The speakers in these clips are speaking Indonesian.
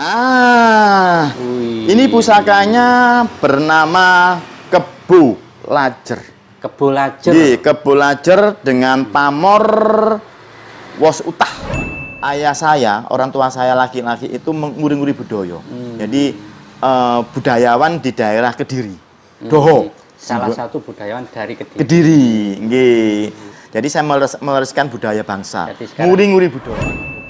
Ah, Ui. ini pusakanya bernama Kebu Lajer. Kebu Lajer. Iya, Kebu Lajer dengan pamor Wos Utah. Ayah saya, orang tua saya laki-laki itu menguri-nguri budoyo. Hmm. Jadi uh, budayawan di daerah Kediri. Hmm. Doho. Salah satu budayawan dari Kediri. Kediri, nggih. Hmm. Jadi saya mereskan budaya bangsa. Nguri-nguri budaya.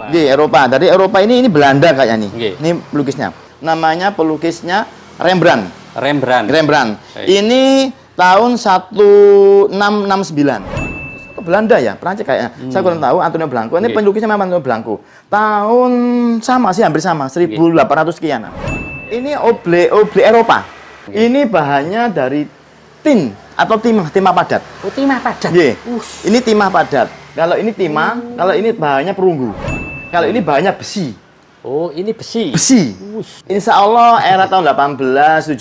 Di Eropa. Dari Eropa ini ini Belanda kayaknya nih. Okay. Ini pelukisnya. Namanya pelukisnya Rembrandt. Rembrandt. Rembrandt. Okay. Ini tahun 1669. Belanda ya, Prancis kayaknya. Hmm. Saya kurang tahu Antonio Blanco. Ini pelukisnya memang Antonio Blanco. Tahun sama sih hampir sama, 1800 sekian. Ini oble oble Eropa. Okay. Ini bahannya dari tin atau timah timah padat oh timah padat yeah. ini timah padat kalau ini timah hmm. kalau ini bahannya perunggu kalau ini bahannya besi oh ini besi besi Ush. insya Allah era tahun 18 17 Ush.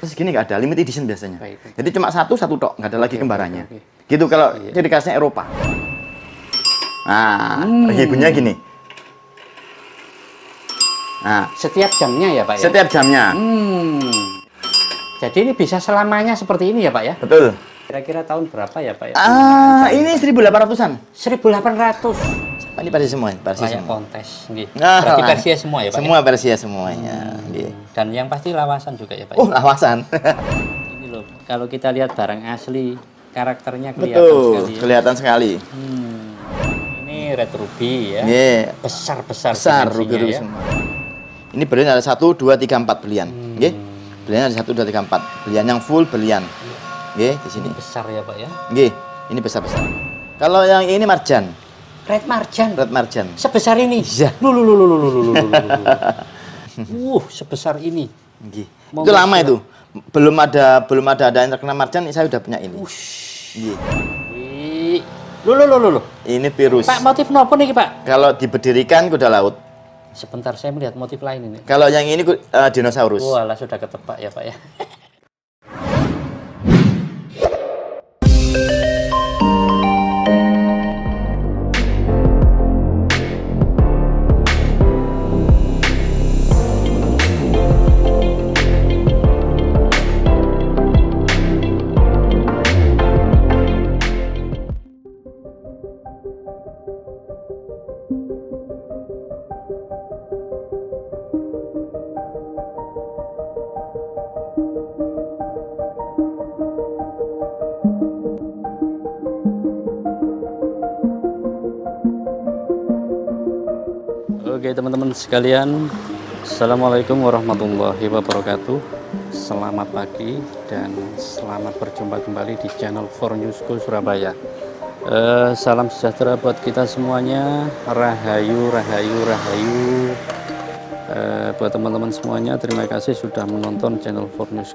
terus gini nggak ada limit edition biasanya baik, jadi cuma satu satu tok nggak ada okay, lagi kembarannya okay, gitu kalau yeah. jadi khasnya Eropa nah hmm. lagi punya gini Nah, setiap jamnya ya, Pak. Setiap ya? Setiap jamnya. Hmm. Jadi ini bisa selamanya seperti ini ya Pak ya? Betul. Kira-kira tahun berapa ya Pak? Ya? Ah, ini 1800-an. 1800. Ini versi semua, Persia semua. kontes, nggih. Nah, Berarti ah. Persia semua ya Pak? Ya? Semua ya? semuanya, Hmm. Dan yang pasti lawasan juga ya Pak? Ya? Oh, lawasan. ini loh, kalau kita lihat barang asli, karakternya kelihatan Betul, sekali. Ya? kelihatan sekali. Hmm. Ini red ruby ya. Yeah. Besar-besar besar ruby, ruby ya. semua. Ini berarti ada satu, dua, tiga, empat belian. Hmm. Beliannya ada satu dua tiga empat. Belian yang full belian. Oke, di sini. Besar ya pak ya? Oke, ini besar besar. Kalau yang ini marjan. Red marjan. Red marjan. Sebesar ini. Iya. Lulu lulu lulu lulu uh, sebesar ini. Oke. Itu lama itu. Belum ada belum ada ada yang terkena marjan, saya sudah punya ini. Ush. Oke. Lulu lulu lulu. Ini virus. Pak motif nopo nih pak? Kalau diberdirikan kuda laut. Sebentar saya melihat motif lain ini. Kalau yang ini uh, dinosaurus. wala sudah ketebak ya Pak ya. sekalian Assalamualaikum warahmatullahi wabarakatuh Selamat pagi dan selamat berjumpa kembali di channel For School Surabaya eh, Salam sejahtera buat kita semuanya Rahayu, rahayu, rahayu eh, buat teman-teman semuanya terima kasih sudah menonton channel For News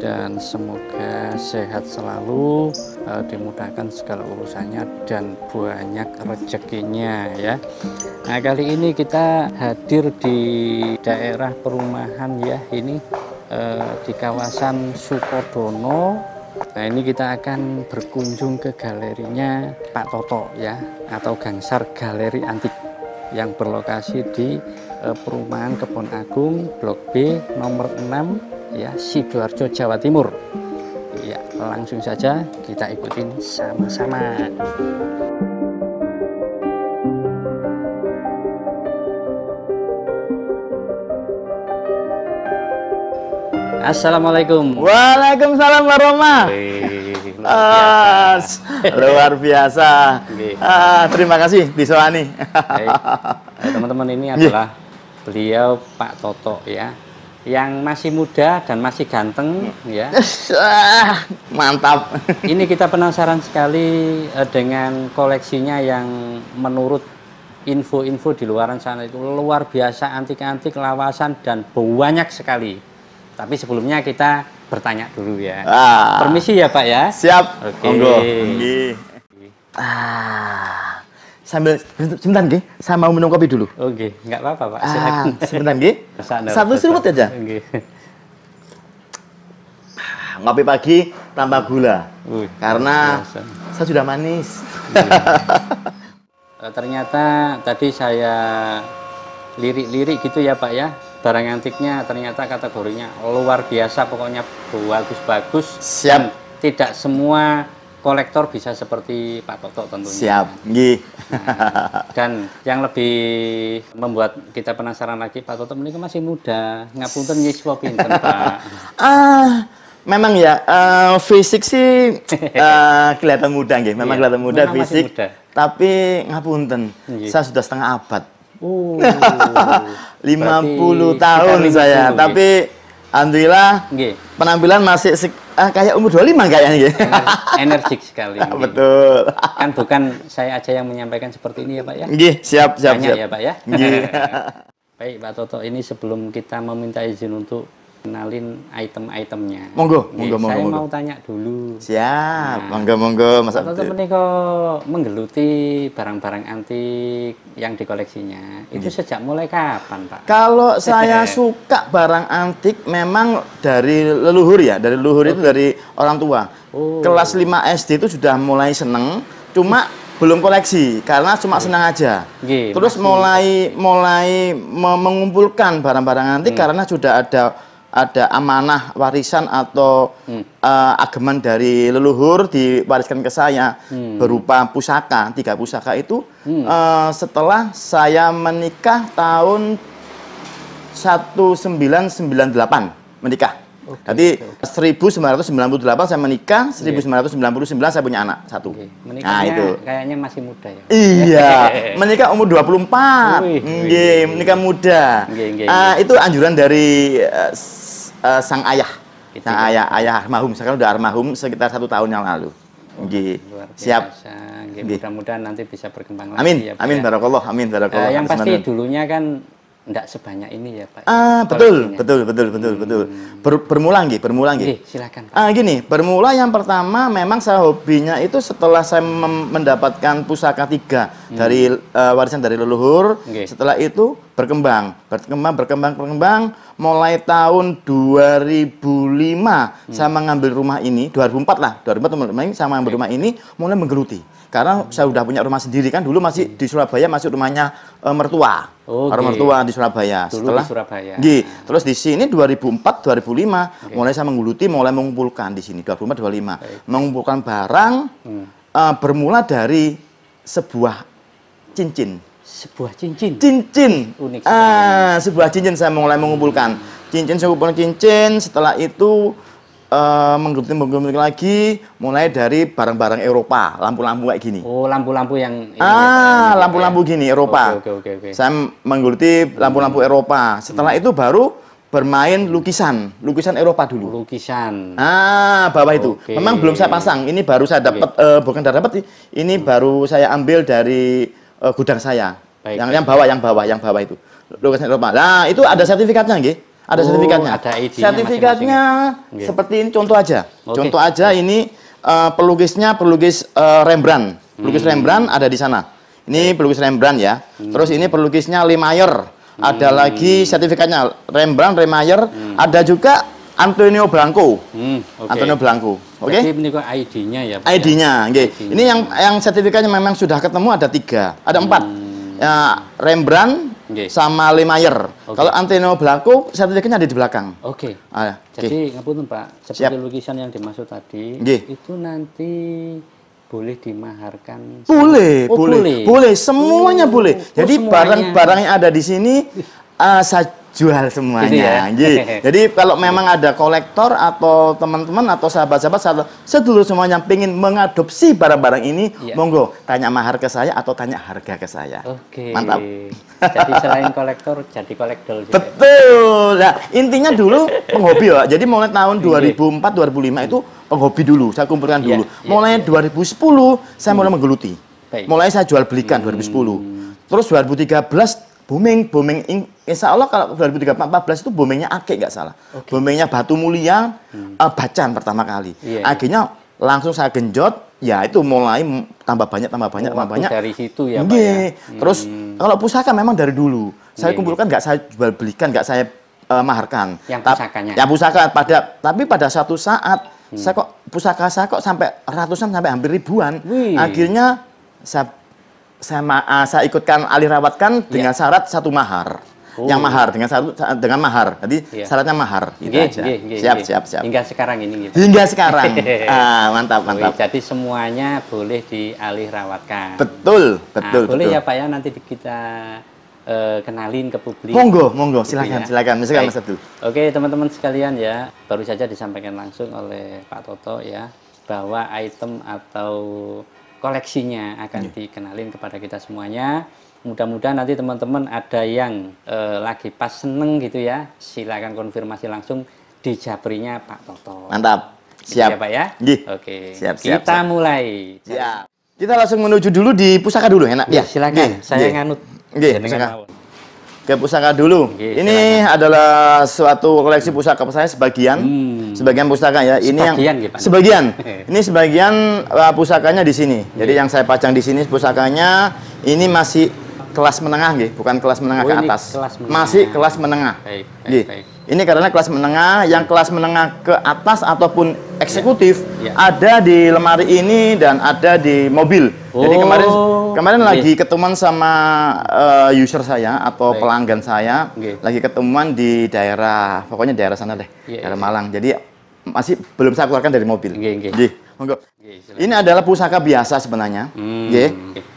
dan semoga sehat selalu eh, dimudahkan segala urusannya dan banyak rezekinya ya nah kali ini kita hadir di daerah perumahan ya ini eh, di kawasan Sukodono Nah ini kita akan berkunjung ke galerinya Pak Toto ya atau Gangsar Galeri Antik yang berlokasi di Eh, perumahan Kebon Agung Blok B nomor 6 ya Sidoarjo Jawa Timur ya langsung saja kita ikutin sama-sama Assalamualaikum. Waalaikumsalam warahmatullahi. wabarakatuh. luar biasa. Uh, terima kasih Disoani. Eh, teman-teman ini iya. adalah beliau Pak Toto ya yang masih muda dan masih ganteng ya mantap ini kita penasaran sekali eh, dengan koleksinya yang menurut info-info di luaran sana itu luar biasa antik-antik lawasan dan banyak sekali tapi sebelumnya kita bertanya dulu ya ah. permisi ya Pak ya siap oke okay. ah sambil sebentar nggih, saya mau minum kopi dulu. Oke, oh, okay. nggak apa-apa, Pak. Ah, sebentar nggih. Satu seruput aja. Ya, okay. Ah, ngopi pagi tambah gula. Uy, karena biasa. saya sudah manis. Iya. Eh, ternyata tadi saya lirik-lirik gitu ya, Pak ya. Barang antiknya ternyata kategorinya luar biasa, pokoknya bagus-bagus. Siap. Tidak semua kolektor bisa seperti Pak Toto tentunya. Siap, Nah, dan yang lebih membuat kita penasaran lagi Pak Toto ini masih muda. Ngapunten nggih sapa Pak? Ah, memang ya uh, fisik sih uh, kelihatan muda nggih, memang iya, kelihatan muda memang fisik. Muda. Tapi ngapunten, saya sudah setengah abad. Uh, 50 tahun saya, tapi Alhamdulillah. Nggih. Penampilan masih ah, kayak umur 25 kayaknya nggih. Iya, energik sekali. Nge. Betul. Kan bukan saya aja yang menyampaikan seperti ini ya, Pak ya. Nggih, siap siap Tanya siap. ya, Pak ya. Baik, Pak Toto, ini sebelum kita meminta izin untuk kenalin item-itemnya. Monggo, eh, monggo, monggo. Saya monggo. mau tanya dulu. Siap, nah, monggo, monggo, Mas Abdul. Tentu kok menggeluti barang-barang antik yang di koleksinya. Itu hmm. sejak mulai kapan, Pak? Kalau saya suka barang antik memang dari leluhur ya, dari leluhur itu dari orang tua. Oh. Kelas 5 SD itu sudah mulai seneng, cuma belum koleksi karena cuma senang aja. Terus mulai mulai mengumpulkan barang-barang antik hmm. karena sudah ada ada amanah warisan atau hmm. uh, ageman dari leluhur diwariskan ke saya hmm. berupa pusaka tiga pusaka itu hmm. uh, setelah saya menikah tahun 1998 menikah. Okay, Jadi okay, okay. 1998 saya menikah, 1999 saya punya anak satu. Okay. nah itu kayaknya masih muda ya. Iya, menikah umur 24. Nggih, menikah muda. Okay, okay, uh, itu anjuran dari uh, uh, sang ayah. Gitu, sang ayah, ayah almarhum. Sekarang udah almarhum sekitar satu tahun yang lalu. Oh, Gih. Siap. Mudah-mudahan nanti bisa berkembang lagi. Amin, ya, amin, ya. barakallah, amin, barakallah. Uh, yang pasti dulunya kan enggak sebanyak ini ya Pak. Ah, betul, ya. betul, betul, betul, hmm. betul. Ber, bermula nggih, bermula nggih. silakan. Ah, gini, bermula yang pertama memang saya hobinya itu setelah saya mendapatkan pusaka tiga hmm. dari uh, warisan dari leluhur, Gih. setelah itu berkembang, berkembang, berkembang, berkembang mulai tahun 2005 hmm. saya mengambil rumah ini, 2004 lah, 2004 saya mengambil rumah ini mulai menggeluti karena saya sudah punya rumah sendiri kan dulu masih di Surabaya masih rumahnya e, mertua. okay. Oh, okay. Gitu. mertua di Surabaya. Dulu Setelah di Surabaya. Gih. Terus di sini 2004 2005 okay. mulai saya mengguluti mulai mengumpulkan di sini 2004 2005. Okay. Mengumpulkan barang hmm. e, bermula dari sebuah cincin. Sebuah cincin. Cincin. Unik. Ah, sebuah cincin saya mulai mengumpulkan. Hmm. Cincin saya kumpulkan cincin setelah itu uh, eh, menggunting menggunting lagi mulai dari barang-barang Eropa, lampu-lampu kayak gini. Oh, lampu-lampu yang ya, Ah, ya. lampu-lampu gini Eropa. Oke, okay, okay, Okay, Saya menggunting lampu-lampu hmm. Eropa. Setelah hmm. itu baru bermain lukisan, lukisan Eropa dulu. Lukisan. Ah, bawah itu. Okay. Memang belum saya pasang. Ini baru saya dapat okay. uh, eh, bukan dapat sih. Ini hmm. baru saya ambil dari uh, gudang saya. Baik. Yang yang bawah, yang bawah, yang bawah itu. Lukisan Eropa. Nah, itu ada sertifikatnya nggih. Ada oh, sertifikatnya. Ada id sertifikatnya masing -masing. seperti ini contoh aja. Okay. Contoh aja ini uh, pelukisnya pelukis uh, Rembrandt. Pelukis hmm. Rembrandt ada di sana. Ini pelukis Rembrandt ya. Hmm. Terus ini pelukisnya Lemayer. Ada hmm. lagi sertifikatnya Rembrandt, Remayer. Hmm. Ada juga Antonio Blanco. Hmm, okay. Antonio Blanco. Oke. Okay? Ini ID-nya ya. ya? ID-nya, okay. ID Ini yang yang sertifikatnya memang sudah ketemu ada tiga, ada hmm. empat. Ya, Rembrandt, okay. sama lemayer. Okay. Kalau antena belangko, sertifikatnya ada di belakang. Oke. Okay. Ah, okay. Ya. Jadi ngapunten Pak, seperti Siap. lukisan yang dimaksud tadi, okay. itu nanti boleh dimaharkan. Boleh, oh, boleh, boleh, boleh, semuanya oh, boleh. Oh, Jadi barang-barang oh, yang ada di sini uh, jual semuanya. Ya. Jadi kalau memang ada kolektor atau teman-teman atau sahabat-sahabat sedulur semuanya yang pengen mengadopsi barang-barang ini, ya. monggo tanya mahar ke saya atau tanya harga ke saya. Oke. Mantap. Jadi selain kolektor jadi kolektor juga. Betul. Nah, intinya dulu penghobi ya. Jadi mulai tahun 2004 iya. 2005 itu penghobi dulu. Saya kumpulkan iya, dulu. Ya, ya, mulai ya. 2010 saya mulai hmm. menggeluti. Baik. Mulai saya jual belikan hmm. 2010. Terus 2013 booming booming Insya Allah kalau 2014 itu bombingnya Ake nggak salah. Okay. Bombingnya Batu Mulia, hmm. uh, eh, Bacan pertama kali. Yeah, iya. Akhirnya yeah. langsung saya genjot, ya itu mulai tambah banyak, tambah banyak, oh, tambah banyak. Dari situ ya Pak ya? Hmm. Terus kalau pusaka memang dari dulu. Saya yeah, iya. kumpulkan, nggak saya jual belikan, nggak saya uh, maharkan. Yang pusakanya? Ya pusaka. Pada, tapi pada satu saat, hmm. saya kok pusaka saya kok sampai ratusan, sampai hampir ribuan. Wih. Akhirnya saya saya, ma- eh, saya ikutkan alih rawatkan iya. dengan yeah. syarat satu mahar. Oh. Yang mahar dengan satu dengan mahar. Jadi yeah. syaratnya mahar gitu okay, aja. Okay, okay, siap, okay. siap, siap. Hingga sekarang ini gitu. Hingga sekarang. ah, mantap, mantap. jadi semuanya boleh dialih rawatkan. Betul, ah, betul, nah, Boleh betul. ya Pak ya nanti kita eh, kenalin ke publik. Monggo, monggo, gitu silakan, gitu ya. silakan. Misalkan Mas Abdul. Oke, teman-teman sekalian ya, baru saja disampaikan langsung oleh Pak Toto ya bahwa item atau koleksinya akan yeah. dikenalin kepada kita semuanya. Mudah-mudahan nanti teman-teman ada yang e, lagi pas seneng gitu ya, silakan konfirmasi langsung di jabrinya Pak Toto. Mantap. Gitu siap. ya, Pak ya? Gih. Oke. Siap, siap, Kita siap. mulai. Siap. Kita langsung menuju dulu di pusaka dulu enak ya. ya? Silakan. Gih. Saya Gih. nganut. Gih. pusaka. Ke pusaka dulu. Gih, ini silakan. adalah suatu koleksi pusaka saya sebagian. Hmm. Sebagian pusaka ya. Ini sebagian, yang sebagian. ini sebagian uh, pusakanya di sini. Jadi yang saya pacang di sini pusakanya ini masih kelas menengah nggih, bukan kelas menengah oh, ke atas. Kelas menengah. Masih kelas menengah. Baik, baik, baik. Ini karena kelas menengah, yang kelas menengah ke atas ataupun eksekutif ya, ya. ada di lemari ini dan ada di mobil. Oh, Jadi kemarin oh, kemarin lagi ketemuan sama uh, user saya atau baik. pelanggan saya, lagi ketemuan di daerah, pokoknya daerah sana deh, ya, daerah ya. Malang. Jadi masih belum saya keluarkan dari mobil. Nggih, nggih ini adalah pusaka biasa sebenarnya. Hmm. Yeah.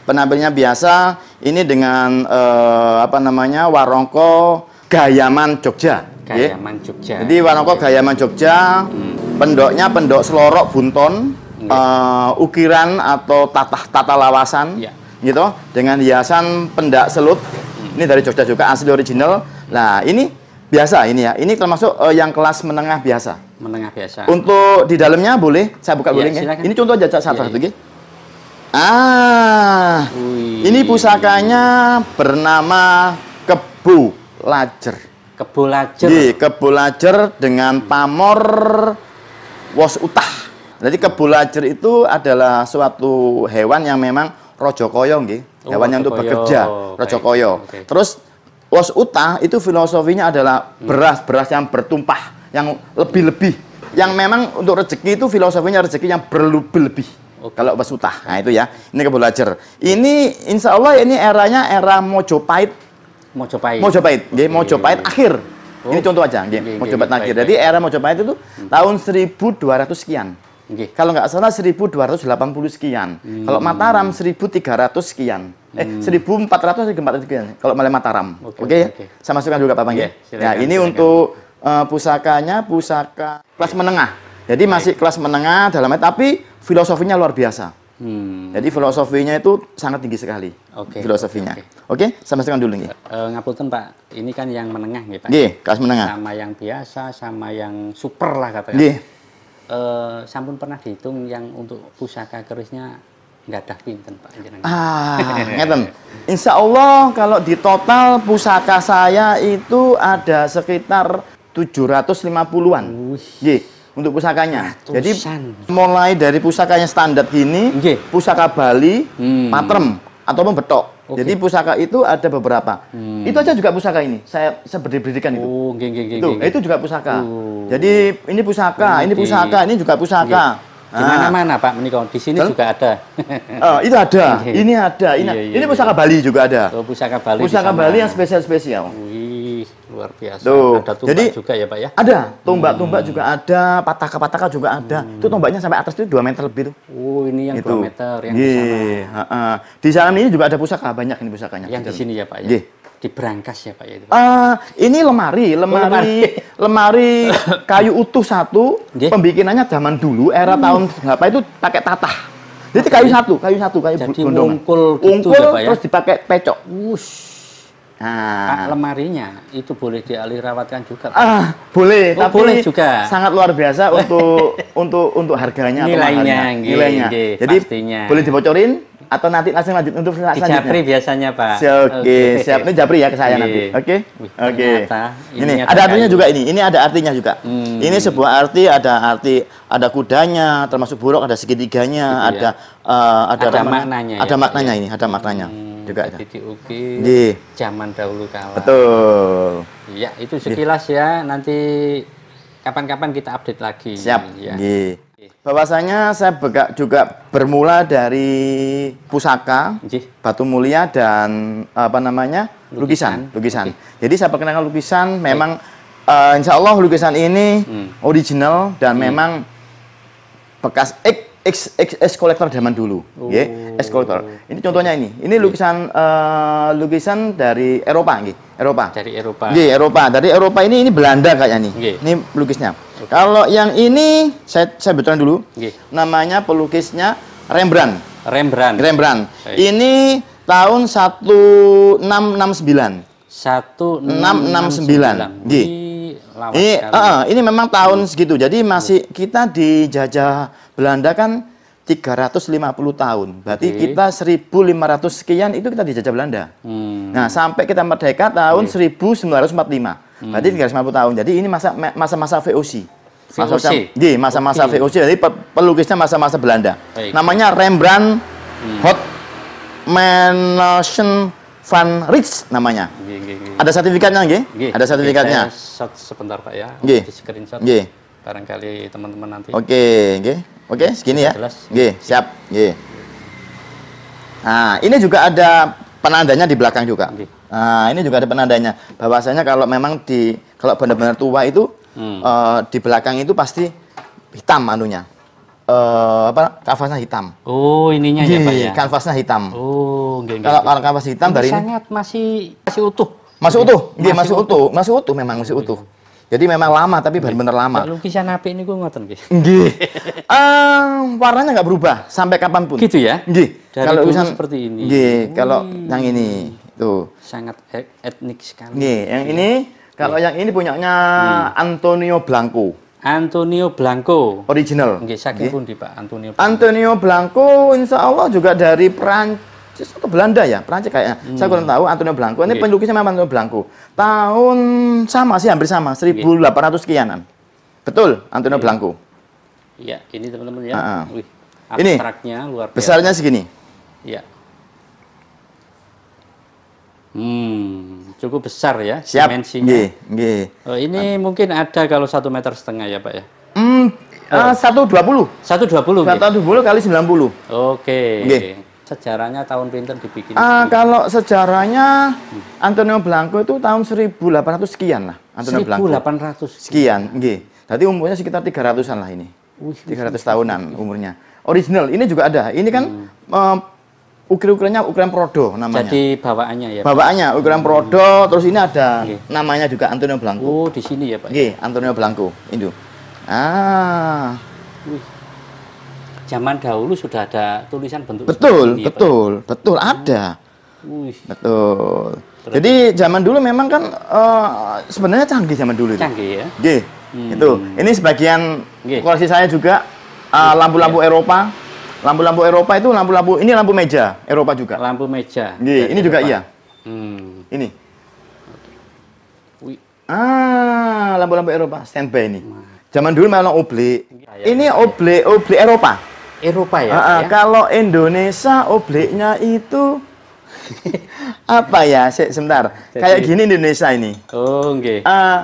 Penampilnya biasa. Ini dengan uh, apa namanya warongko Gayaman Jogja. Gayaman yeah. Jogja. Jadi warongko okay. Gayaman Jogja. Hmm. Pendoknya pendok selorok bunton, yeah. Eh, uh, ukiran atau tatah tata lawasan, yeah. gitu. Dengan hiasan pendak selut. Hmm. Ini dari Jogja juga asli original. Nah ini Biasa ini ya. Ini termasuk uh, yang kelas menengah biasa. Menengah biasa. Untuk di dalamnya boleh saya buka iya, ya, Ini contoh aja satu ya, ya. Ah. Ui. Ini pusakanya bernama Kebu Lajer. Kebu Lajer. Ye, iya, Kebu Lajer dengan pamor was utah. Jadi Kebu Lajer itu adalah suatu hewan yang memang rojokoyo nggih. Oh, hewan yang untuk bekerja, rojokoyo. Okay. Terus Los Uta itu filosofinya adalah hmm. beras-beras yang bertumpah, yang lebih-lebih. Yang memang untuk rezeki itu filosofinya rezeki yang berlebih-lebih. Okay. Kalau Los Uta, nah itu ya. Ini belajar ya. Ini insya Allah ini eranya era Mojopahit. Mojopahit. Mojopahit. Jadi okay. Mojopahit akhir. Oh. Ini contoh aja, okay. Mojopahit akhir. Jadi era Mojopahit itu hmm. tahun 1200 sekian. Okay. Kalau nggak salah 1280 sekian. Hmm. Kalau Mataram 1300 sekian. Eh hmm. 1400 1400 sekian. Kalau Malay Mataram. Oke. Okay, ya? okay, okay. Saya masukkan juga Pak Bang okay, ya. Iya, nah, ini silakan. untuk uh, pusakanya pusaka kelas menengah. Jadi okay. masih kelas menengah dalam tapi filosofinya luar biasa. Hmm. Jadi filosofinya itu sangat tinggi sekali. Oke. Okay. Filosofinya. Oke, okay. okay? saya masukkan dulu nih. Uh, eh, ngapunten Pak, ini kan yang menengah nih Pak. Nggih, kelas menengah. Sama yang biasa, sama yang super lah katanya eh, sampun pernah dihitung yang untuk pusaka kerisnya ada pinten Pak Jenengan. Ah, ngeten. Insya Allah kalau di total pusaka saya itu ada sekitar 750-an. untuk pusakanya. Ratusan. Jadi mulai dari pusakanya standar gini, Nggih. pusaka Bali, hmm. Patrem, atau membetok. Okay. Jadi pusaka itu ada beberapa. Hmm. Itu aja juga pusaka ini. Saya saya berdirikan itu. geng, geng, geng, itu, geng. itu juga pusaka. Oh. Jadi ini pusaka, oh, ini pusaka, ini juga pusaka. Okay. Di mana-mana ah. Pak menikah. Di sini Betul? juga ada. Oh, itu ada. Ini ada. Ini, iya, iya, ini iya. pusaka iya. Bali juga ada. Oh, pusaka Bali. Pusaka Bali yang spesial-spesial. Oh, iya luar biasa. Tuh. Ada tombak Jadi, juga ya Pak ya? Ada, tombak-tombak hmm. juga ada, pataka-pataka juga ada. Hmm. Itu tombaknya sampai atas itu 2 meter lebih tuh. Oh ini yang itu. 2 meter yang yeah. di iya, sana. Ha -ha. Di sana ini juga ada pusaka, banyak ini pusakanya. Yang di, di sini ya Pak ya? Yeah. Di berangkas ya Pak ya? Itu, Pak. Uh, ini lemari, oh, lemari oh, lemari kayu utuh satu, yeah. pembikinannya zaman dulu, era hmm. tahun berapa itu pakai tatah. Jadi kayu satu, kayu satu, kayu Jadi gondongan. Wungkul, gitu ungkul ya, Pak, ya? terus dipakai pecok. Wush. Nah, lemarinya itu boleh dialirawatkan juga. Pak. Ah, boleh, oh, tapi boleh juga. Sangat luar biasa untuk untuk untuk harganya nilainya, atau nilainya. Gini, Jadi pastinya. boleh dibocorin atau nanti langsung lanjut untuk Di selanjutnya. Japri biasanya pak. Oke, okay. okay. siap. Ini Japri ya ke saya iya. nanti. Oke, oke. Ini ada artinya juga ini. Ini ada artinya juga. Hmm. Ini sebuah arti ada arti ada kudanya, termasuk buruk ada segitiganya, gitu ada uh, ada, ada ada maknanya. Ada ya, maknanya ya. ini, ada maknanya. Hmm juga diukir Ji. Iya. zaman dahulu kala. Betul. Ya, itu iya. sekilas ya. Nanti kapan-kapan kita update lagi. Siap. Ya. Ji. Iya. Bahwasanya saya juga bermula dari pusaka, Ji. batu mulia dan apa namanya? lukisan, lukisan. lukisan. Jadi saya perkenalkan lukisan memang uh, insya Allah lukisan ini hmm. original dan hmm. memang bekas X X X X kolektor zaman dulu, oh. ya, yeah. kolektor. Ini contohnya ini, ini iya. lukisan yeah. uh, lukisan dari Eropa, nih, Eropa. Dari Eropa. Nggih, Eropa. Dari Eropa ini ini Belanda kayaknya nih. Yeah. Ini lukisnya. Okay. Kalau yang ini saya saya betulkan dulu. Yeah. Namanya pelukisnya Rembrandt. Rembrandt. Rembrandt. Okay. Ini tahun 1669. 1669. Nggih. Lama ini, sekali. uh, ini memang tahun hmm. segitu. Jadi masih kita dijajah Belanda kan 350 tahun. Berarti okay. kita 1500 sekian itu kita dijajah Belanda. Hmm. Nah, sampai kita merdeka tahun okay. 1945. Hmm. Berarti 350 tahun. Jadi ini masa masa-masa VOC. Masa, di masa-masa okay. VOC. Jadi pelukisnya masa-masa Belanda. Baik. Namanya Rembrandt hmm. Hot Menelsen van Rits namanya. Ada sertifikatnya nggih? Gih. Ada sertifikatnya. Saya sebentar Pak ya. Gih. screenshot. Gih. Barangkali teman-teman nanti. Oke, okay, nggih. Oke, okay, segini ya. Jelas. Nggih, siap. Nggih. Nah, ini juga ada penandanya di belakang juga. Nggih. Nah, ini juga ada penandanya bahwasanya kalau memang di kalau benar-benar tua itu hmm. uh, di belakang itu pasti hitam anunya. Uh, apa kanvasnya hitam. Oh, ininya Gih, ya, Pak ya. Kanvasnya hitam. Oh nggih Kalau kalau kapas hitam dari ini masih masih utuh. Masih utuh. Nggih, masih, utuh. Masih utuh memang masih utuh. Jadi memang lama tapi benar-benar lama. Lukisan apik niku ngoten nggih. Nggih. um, warnanya nggak berubah sampai kapanpun. Gitu ya? Nggih. Kalau lukisan seperti ini. Nggih, kalau yang ini tuh sangat e- etnik sekali. Nggih, yang iya. ini kalau iya. yang ini punyanya hmm. Antonio Blanco. Antonio Blanco. Original. Nggih, saking pundi Pak Antonio. Blanco. Antonio Blanco insya Allah juga dari peran Prancis Belanda ya, Prancis kayaknya. Hmm. Saya kurang hmm. tahu Antonio Blanco. Ini okay. Iya. pelukisnya memang Antonio Blanco. Tahun sama sih hampir sama, 1800 iya. ratus kianan. Betul, Antonio okay. Iya. Blanco. Iya, ini teman-teman ya. Uh -huh. Wih, ini luar biasa. Besarnya segini. Iya. Hmm, cukup besar ya Siap. dimensinya. nggih. Oh, ini uh. mungkin ada kalau satu meter setengah ya, Pak ya. Hmm, oh. eh, satu dua puluh. Satu dua puluh. Satu dua puluh kali sembilan puluh. Oke. Okay sejarahnya tahun pinter dibikin? Uh, kalau sejarahnya Antonio Blanco itu tahun 1800 sekian lah. Antonio 1800 Blanco. sekian, nggih. Jadi umurnya sekitar 300-an lah ini. Uh, 300 tahunan umurnya. Original ini juga ada. Ini kan hmm. uh, eh, ukir-ukirannya ukuran Prodo namanya. Jadi bawaannya ya. Bawaannya ukuran Prodo, hmm. terus ini ada okay. namanya juga Antonio Blanco. Oh, di sini ya, Pak. Nggih, Antonio Blanco. Ini. Ah zaman dahulu sudah ada tulisan bentuk betul ini, betul ya, betul ada betul Terus. jadi zaman dulu memang kan uh, sebenarnya canggih zaman dulu itu canggih ya G. Hmm. itu ini sebagian G. koleksi saya juga eh, lampu-lampu uh, yeah. Eropa lampu-lampu Eropa itu lampu-lampu ini lampu meja Eropa juga lampu meja G. ini Eropa. juga iya hmm. ini ah lampu-lampu Eropa standby ini Zaman dulu memang oblik iya, iya, Ini oblik iya. oblik Eropa. Eropa ya, uh, ya? Kalau Indonesia obliknya itu apa ya? Se sebentar. Jadi, Kayak gini Indonesia ini. Oh, nggih. Okay. Uh, eh,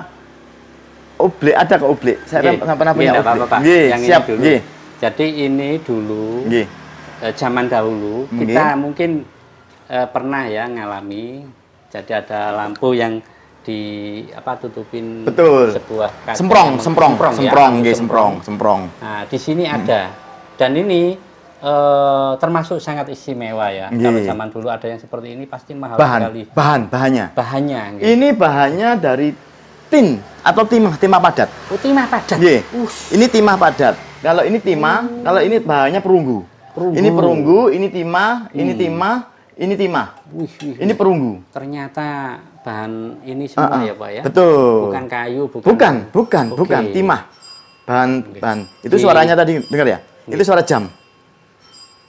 oblik ada ke oblik. Saya nggak pernah punya Oblik. Apa -apa, siap. Ini dulu. Jadi ini dulu nggih. Eh, zaman dahulu kita mungkin eh, pernah ya ngalami. Jadi ada lampu yang di apa tutupin Betul. sebuah semprong, semprong, ya. semprong, semprong, semprong, semprong, semprong. Nah, di sini hmm. ada dan ini eh, termasuk sangat istimewa ya. Kalau zaman dulu ada yang seperti ini pasti mahal bahan, sekali. Bahan, bahannya. Bahannya. Gitu. Ini bahannya dari tin atau timah, timah padat. Oh, timah padat. Ush. Ini timah padat. Kalau ini timah, hmm. kalau ini bahannya perunggu. perunggu. Ini perunggu, ini timah, hmm. ini timah, ini timah. Wih, wih, ini perunggu. Ternyata bahan ini semua uh, uh, ya, Pak ya. Betul. Bukan kayu, bukan. Bukan, bukan, okay. bukan timah. Bahan okay. bahan. Itu suaranya tadi dengar ya? Itu suara jam.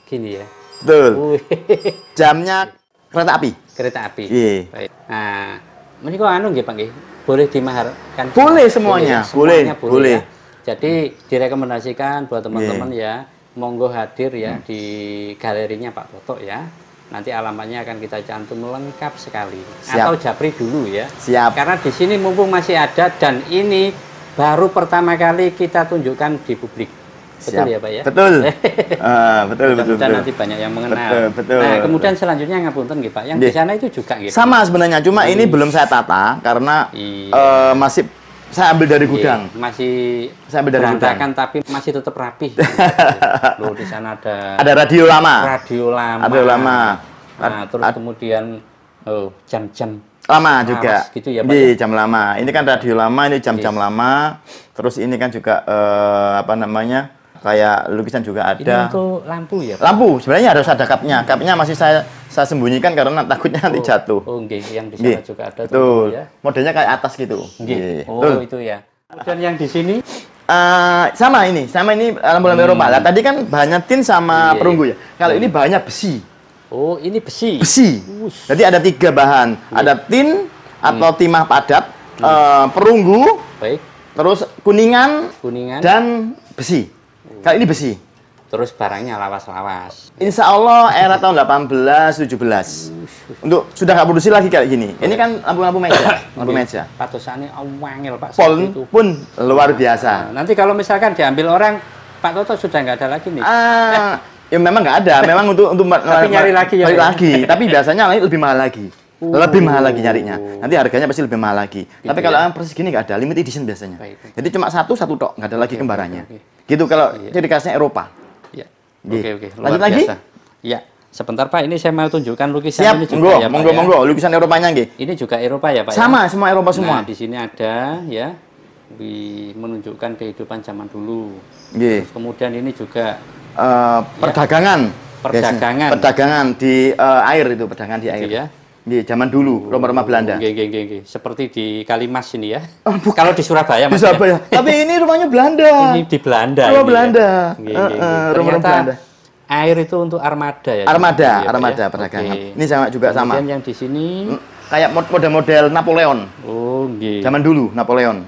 Gini ya. Betul. Jamnya kereta api. Kereta api. Iya. Nah, menika anu nggih Pak nggih. Boleh dimaharkan. Boleh semuanya. Boleh. Semuanya boleh. boleh. Ya. Jadi direkomendasikan buat teman-teman yeah. ya, monggo hadir ya hmm. di galerinya Pak Toto ya. Nanti alamatnya akan kita cantum lengkap sekali. Siap. Atau japri dulu ya. Siap. Karena di sini mumpung masih ada dan ini baru pertama kali kita tunjukkan di publik. Betul ya Pak ya? Betul. uh, betul, betul, betul. nanti banyak yang mengenal. Betul, betul. Nah, kemudian betul. selanjutnya ngapunten nggih Pak, yang di sana itu juga gitu. Sama sebenarnya, cuma hmm. ini iya. belum saya tata karena iya. uh, masih saya ambil dari gudang. Iya, masih saya ambil dari gudang. tapi masih tetap rapi. Loh, di sana ada ada radio lama. Radio lama. Radio lama. Nah, terus Ad kemudian oh, jam-jam lama juga. gitu ya, Di, ya? jam lama. Ini kan radio lama, ini jam-jam lama. Terus ini kan juga uh, apa namanya? kayak lukisan juga ada. Ini untuk lampu ya? Pak? Lampu, sebenarnya harus ada kapnya. Kapnya masih saya saya sembunyikan karena takutnya oh, nanti jatuh. Oh, okay. yang di sana juga ada. Betul. Ya. Modelnya kayak atas gitu. Okay. Oh, itu ya. Kemudian yang di sini Uh, sama ini, sama ini eh, lampu-lampu hmm. Eropa. Nah, tadi kan banyak tin sama yeah. Iya. perunggu ya. Kalau hmm. ini banyak besi. Oh, ini besi. Besi. Ush. Jadi ada tiga bahan. Yeah. Ada tin atau hmm. timah padat, hmm. uh, perunggu, Baik. terus kuningan, kuningan, dan besi. Kalau ini besi. Terus barangnya lawas-lawas. Insya Allah era tahun 18, 17. Untuk sudah nggak produksi lagi kayak gini. Ini kan lampu-lampu meja, lampu iya. meja. Patosannya wangil Pak. Pol pun luar biasa. Nah, nanti kalau misalkan diambil orang, Pak Toto sudah nggak ada lagi nih. Ah, ya memang nggak ada. Memang untuk untuk tapi nyari lagi ya. Nyari ya? lagi. tapi biasanya lagi lebih mahal lagi. Uh. Lebih mahal lagi nyarinya. Nanti harganya pasti lebih mahal lagi. Tapi gitu kalau ya? persis gini nggak ada, limit edition biasanya. Jadi cuma satu satu tok, nggak ada lagi kembarannya. Okay, okay. Gitu kalau iya. ciri khasnya Eropa. Iya. Gitu. Oke okay, oke. Okay. Lanjut lagi? Iya. Sebentar Pak, ini saya mau tunjukkan lukisan Siap, ini juga monggo, ya, monggo, Pak, monggo, ya. lukisan Eropanya nggih. Ini juga Eropa ya, Pak. Ya? Sama, ya? semua Eropa semua. Nah, di sini ada ya di, menunjukkan kehidupan zaman dulu. Yeah. kemudian ini juga uh, eh, perdagangan. Ya, perdagangan. Perdagangan di uh, air itu, perdagangan di gitu air. Gitu ya. Iya zaman dulu oh. rumah-rumah Belanda. Oke, oke, oke. Seperti di Kalimas ini ya. Oh, Kalau di Surabaya Di ya? Surabaya. Tapi ini rumahnya Belanda. ini di Belanda. Rumah iya, iya. Belanda. rumah ya. Uh, uh, rumah Belanda. Air itu untuk armada ya. Armada, ya, armada ya? perdagangan. Okay. Ini sama juga Kemudian sama. yang di sini hmm, kayak model-model Napoleon. Oh, Zaman dulu Napoleon.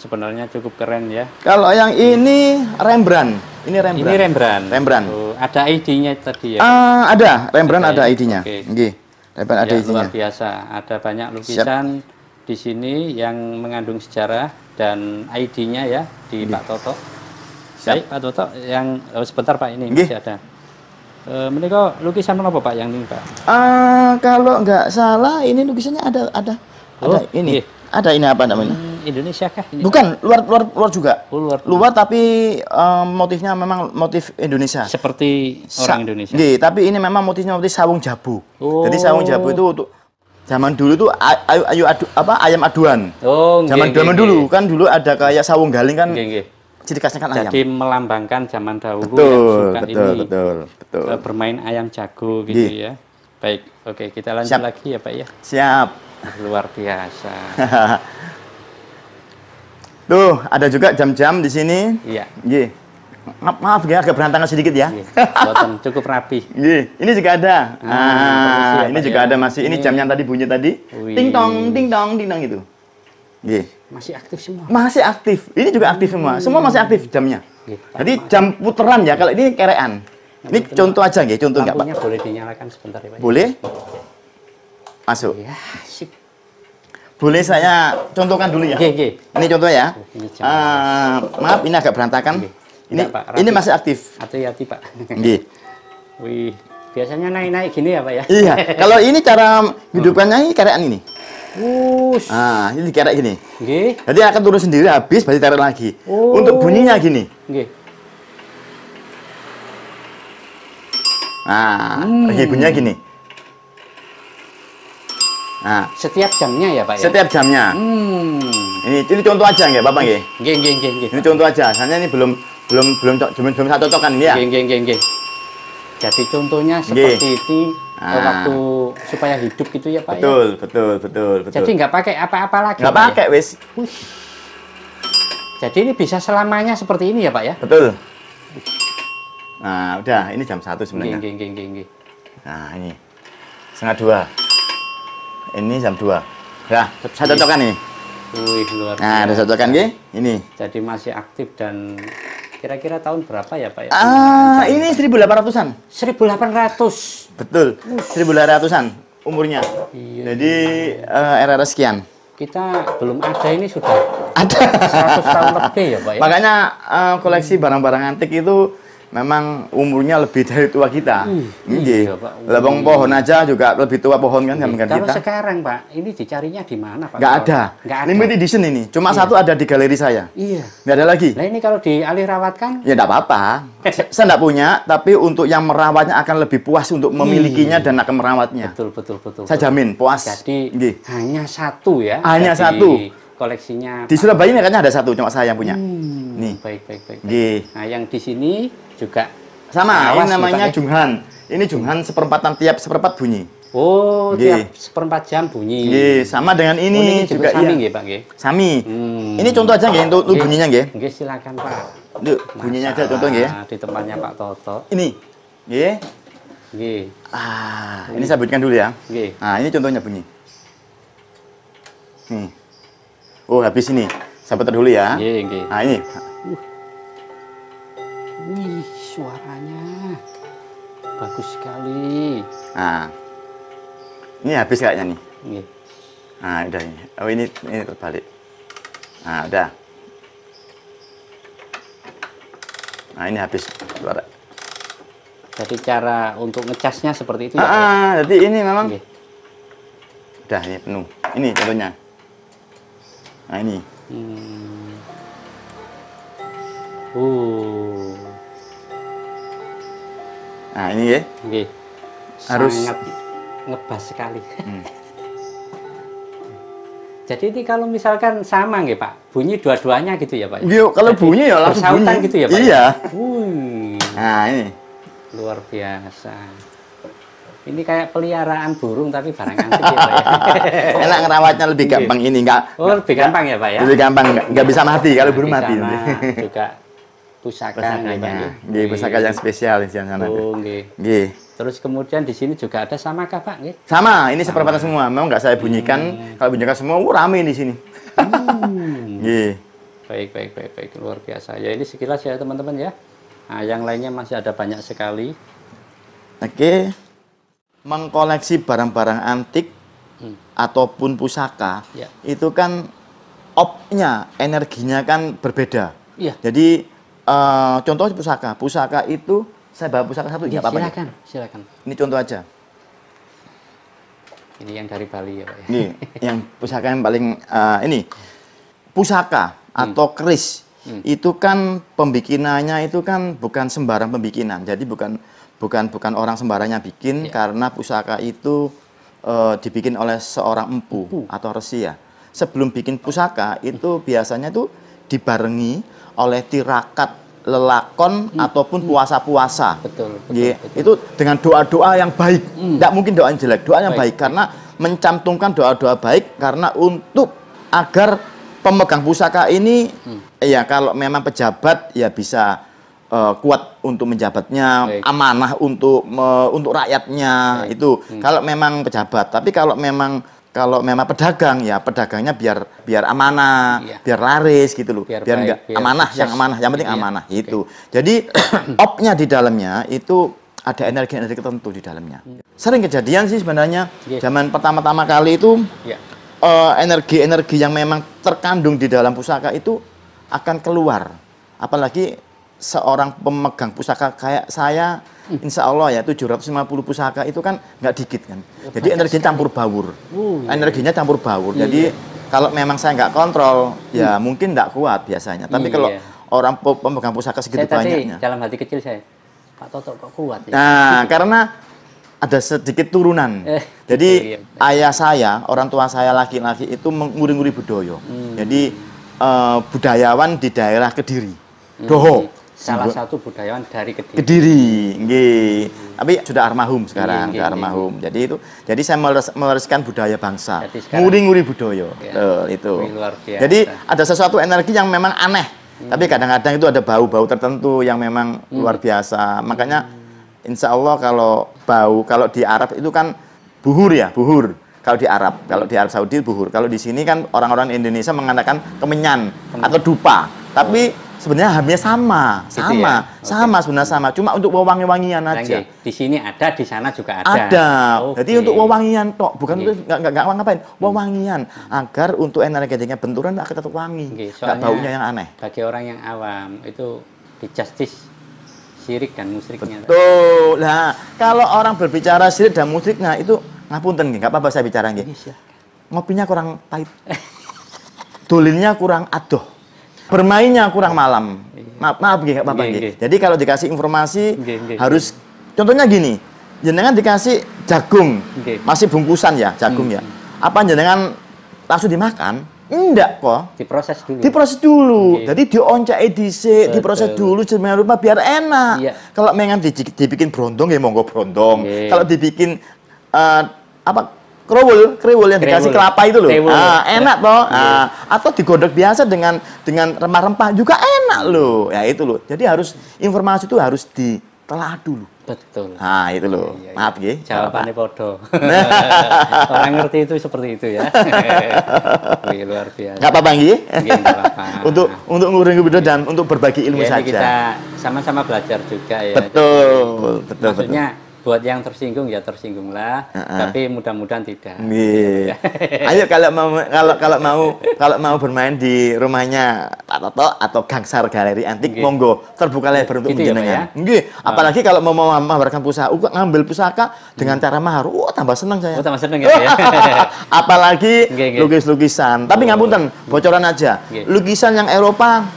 Sebenarnya cukup keren ya. Kalau yang ini Rembrandt. Ini Rembrandt. Ini Rembrandt. Rembrandt. Oh, ada ID-nya tadi ya. Uh, ada, Rembrandt ada, ya? ID-nya. Okay. Tapi kan ada ya, luar biasa. Ada banyak lukisan Siap. di sini yang mengandung sejarah dan ID-nya ya di Gih. Pak Toto. Siap. Baik Pak Toto, yang oh, sebentar Pak ini Gih. masih ada. E, menikah lukisan apa Pak yang ini Pak? Uh, kalau nggak salah ini lukisannya ada ada oh, ada ini. Gih ada ini apa namanya? Hmm, Indonesia kah? Ini Bukan, luar luar luar juga. Oh, luar, luar. Luar tapi um, motifnya memang motif Indonesia. Seperti orang Indonesia. Iya, tapi ini memang motifnya motif sawung jabu. Oh. Jadi sawung jabu itu untuk zaman dulu tuh ayu, ayu adu, apa ayam aduan. Oh, zaman zaman dulu kan dulu ada kayak sawung galing kan. Nge, Ciri khasnya kan ayam. Jadi melambangkan zaman dahulu betul, yang suka betul, ini betul, betul. Eh, bermain ayam jago gitu Gih. ya. Baik, oke kita lanjut Siap. lagi ya Pak ya. Siap. Luar biasa. Tuh, ada juga jam-jam di sini. Iya. Ye. Maaf, maaf ya, agak berantakan sedikit ya. Iya, cukup rapi. Ye. Ini juga ada. Hmm, ah, ini juga ya? ada masih. Ini, ini jam yang tadi bunyi tadi. Ting tong, ting tong, ting tong gitu. Ye. Masih aktif semua. Masih aktif. Ini juga aktif semua. Hmm. Semua masih aktif jamnya. Ye. Jadi jam puteran ya. Kalau ini kerean. Ini contoh aja ya, contoh nggak Pak? boleh dinyalakan sebentar ya, Pak. Boleh. Masuk. Ya, sip. Boleh saya contohkan dulu ya? Oke, oke. Ini contoh ya. uh, maaf, ini agak berantakan. Tidak, Ini, Pak, ini masih aktif. Hati-hati, Pak. Oke. Wih, biasanya naik-naik gini ya, Pak ya? Iya. Kalau ini cara hidupannya ini karyaan ini. Wush. Ah ini dikerek gini. Oke. Jadi akan turun sendiri habis baru tarik lagi. Oh. Untuk bunyinya gini. Oke. Nah, hmm. bunyinya gini. Nah, setiap jamnya ya Pak ya? Setiap jamnya. Hmm. Ini ini contoh aja nggak Bapak nggih? Nggih nggih nggih nggih. Ini contoh aja. Soalnya ini belum belum belum belum, belum satu tokan ya. Nggih nggih nggih nggih. Jadi contohnya seperti ini nah. waktu supaya hidup gitu ya Pak ya? betul, ya? Betul, betul, betul. Jadi nggak pakai apa-apa lagi Nggak ya? pakai ya? wis. Jadi ini bisa selamanya seperti ini ya Pak ya? Betul. Nah, udah ini jam satu sebenarnya. Nggih nggih nggih nggih. Nah, ini. Setengah dua ini jam 2 ya? saya cocokkan ini Wih, luar nah ada cocokkan ini ini jadi masih aktif dan kira-kira tahun berapa ya Pak ya? Ah, ini 1800-an. 1800. Betul. 1800-an umurnya. Iya. Jadi uh, eh, era, era sekian. Kita belum ada ini sudah ada 100 tahun lebih ya Pak ya. Makanya uh, koleksi barang-barang antik itu memang umurnya lebih dari tua kita. Hmm. Iya, Lebong pohon aja juga lebih tua pohon kan sama iya. kita. Kalau sekarang Pak, ini dicarinya di mana Pak? Gak ada. Gak ada. Limited edition ini. Cuma iya. satu ada di galeri saya. Iya. Gak ada lagi. Nah ini kalau dialih rawatkan? Ya tidak apa-apa. saya tidak punya, tapi untuk yang merawatnya akan lebih puas untuk hmm. memilikinya iya. dan akan merawatnya. Betul, betul, betul. Saya jamin puas. Jadi Gih. hanya satu ya? Hanya Jadi, satu koleksinya. Di Surabaya ini katanya ada satu cuma saya yang punya. Hmm, nih. Baik baik baik. baik. Nah yang di sini juga sama. Awas, ini namanya dipakai. Ya. Junghan. Ini Junghan seperempatan tiap seperempat bunyi. Oh, Gih. tiap seperempat jam bunyi. Gih, sama dengan oh, ini, oh, ini juga sami iya. Pak Sami. Hmm. Ini contoh aja nggih untuk bunyinya nggih. Nggih, silakan Pak. Duh, bunyinya aja contoh nggih. Di tempatnya Pak Toto. Ini. Nggih. Nggih. Ah, ini, saya buatkan dulu ya. Nggih. Nah, ini contohnya bunyi. Nih. Oh, habis ini. Sampai terdulu ya. Iya, iya. Nah, ini. Uh. Wih, suaranya bagus sekali. Nah. Ini habis kayaknya nih. Iya. Nah, udah ini. Oh, ini ini terbalik. Nah, udah. Nah, ini habis suara. Jadi cara untuk ngecasnya seperti itu ya, ah, ya? Ah, jadi ini memang. Oke. Udah, ini penuh. Ini contohnya. Nah ini. Hmm. Uh. Nah ini ya. Oke. Okay. Harus Sangat ngebas sekali. Hmm. Jadi ini kalau misalkan sama nggih Pak, bunyi dua-duanya gitu ya Pak? Iya, kalau Jadi, bunyi ya langsung bunyi. gitu ya Pak? Iya. Ya? Nah ini. Luar biasa. Ini kayak peliharaan burung tapi barang antik ya Pak ya. Enak ngerawatnya lebih iya. gampang ini enggak. Oh, lebih gampang ya Pak ya. Lebih gampang enggak, bisa mati kalau burung mati. juga pusaka ya, ya? Pusakanya. Nggih, pusaka yang spesial di sana. Oh, nggih. Terus kemudian di sini juga ada sama kah Pak? Nggih. Sama, ini seperempat semua. Mau nggak saya bunyikan? Hmm. Kalau bunyikan semua, uh, rame di sini. Hmm. Baik, baik, baik, baik. Luar biasa. Ya ini sekilas ya teman-teman ya. Nah, yang lainnya masih ada banyak sekali. Oke mengkoleksi barang-barang antik hmm. ataupun pusaka ya. itu kan opnya energinya kan berbeda. Ya. Jadi uh, contoh pusaka, pusaka itu saya bawa pusaka satu ya, apa Silakan, ya? silakan. Ini contoh aja. Ini yang dari Bali ya Pak. Ini ya. yang pusaka yang paling uh, ini pusaka hmm. atau keris hmm. itu kan pembikinannya itu kan bukan sembarang pembikinan. Jadi bukan bukan bukan orang sembarangnya bikin ya. karena pusaka itu e, dibikin oleh seorang empu, empu atau resi ya. Sebelum bikin pusaka itu biasanya itu dibarengi oleh tirakat lelakon hmm. ataupun puasa-puasa. Betul, betul, yeah. betul. Itu dengan doa-doa yang baik. Tidak hmm. mungkin doa yang jelek, doa yang baik, baik karena mencantumkan doa-doa baik karena untuk agar pemegang pusaka ini hmm. ya kalau memang pejabat ya bisa uh, kuat untuk menjabatnya, Baik. amanah untuk me, untuk rakyatnya Baik. itu. Hmm. Kalau memang pejabat, tapi kalau memang kalau memang pedagang ya pedagangnya biar biar amanah, iya. biar laris gitu loh. Biar, biar enggak amanah yang amanah, yang penting iya. amanah itu. Jadi opnya di dalamnya itu ada energi-energi tertentu di dalamnya. Hmm. Sering kejadian sih sebenarnya yeah. zaman pertama-tama kali itu iya. eh, energi-energi yang memang terkandung di dalam pusaka itu akan keluar. Apalagi seorang pemegang pusaka kayak saya hmm. Insya Allah ya 750 pusaka itu kan nggak dikit kan. Ya, Jadi energi campur baur. Oh, iya. Energinya campur baur. Iya, Jadi iya. kalau memang saya nggak kontrol ya hmm. mungkin nggak kuat biasanya. Tapi hmm, kalau orang pemegang pusaka segitu saya tadi banyaknya. dalam hati kecil saya Pak Toto kok kuat ya. Nah, karena ada sedikit turunan. Eh, Jadi ayah saya, orang tua saya laki-laki itu menguri-nguri Budoyo. Jadi uh, budayawan di daerah Kediri. Doho salah satu budayawan dari Kediri. Kediri, Tapi sudah armahum sekarang, sudah armahum. Jadi itu jadi saya mewariskan budaya bangsa. Nguri-nguri budaya. Ya, itu. Jadi ada sesuatu energi yang memang aneh. Hmm. Tapi kadang-kadang itu ada bau-bau tertentu yang memang hmm. luar biasa. Makanya hmm. insya Allah kalau bau, kalau di Arab itu kan buhur ya, buhur kalau di Arab, kalau di Arab Saudi buhur. Kalau di sini kan orang-orang Indonesia mengatakan kemenyan atau dupa. Tapi hmm sebenarnya hamnya sama, sama, gitu ya? sama okay. sebenarnya sama. Cuma untuk wewangi-wangian nah, aja. Di sini ada, di sana juga ada. Ada. Okay. Jadi untuk wewangian toh bukan okay. untuk nggak nggak ngapain, hmm. wewangian hmm. agar untuk energetiknya benturan akan tetap wangi, okay. Soalnya, baunya yang aneh. Bagi orang yang awam itu di justice sirik dan musriknya. Betul. Nah, kalau orang berbicara sirik dan musyriknya itu ngapunten nggih, nggak apa-apa saya bicara nggih. Ngopinya kurang pahit. Dolinnya kurang adoh bermainnya kurang iya. malam. Iya. Maaf, maaf gak apa-apa Jadi kalau dikasih informasi iya, harus contohnya gini, jenengan dikasih jagung. Masih bungkusan ya, jagung ya. hmm. ya. Apa jenengan langsung dimakan? Enggak kok. Diproses dulu. Diproses dulu. Okay. Jadi dioncai edisi, diproses dulu sedemikian rumah biar enak. Ya. Kalau mengan dibikin berondong ya monggo berondong. Kalau dibikin uh, apa Krewul, krewul yang dikasih kelapa itu loh. Ah, enak ya. toh. Iya. Ah, atau digodok biasa dengan dengan rempah-rempah juga enak loh. Ya itu loh. Jadi harus informasi itu harus ditelah dulu. Betul. Nah, itu loh. ya, ya. Maaf ya. Jawabannya podo. Orang ngerti itu seperti itu ya. Wih, luar biasa. Enggak apa-apa iya, nggih. apa-apa. Untuk untuk ngurungi video dan untuk berbagi ilmu ya, saja. Kita sama-sama belajar juga ya. Betul, Jadi, betul, maksudnya, betul buat yang tersinggung ya tersinggunglah, uh -uh. tapi mudah-mudahan tidak. Yeah. Ayo kalau mau kalau kalau mau kalau mau bermain di rumahnya Pak Toto atau Gangsar Galeri Antik, okay. monggo terbuka lebar untuk gitu menjenengan. Ya, ya? Ah. Apalagi kalau mau memamerkan pusaka, uh, ngambil pusaka dengan hmm. cara mahar, wah tambah senang saya. Oh, tambah senang ya. ya? Apalagi lukis-lukisan. Tapi oh. ngapunten, bocoran aja. Lukisan yang Eropa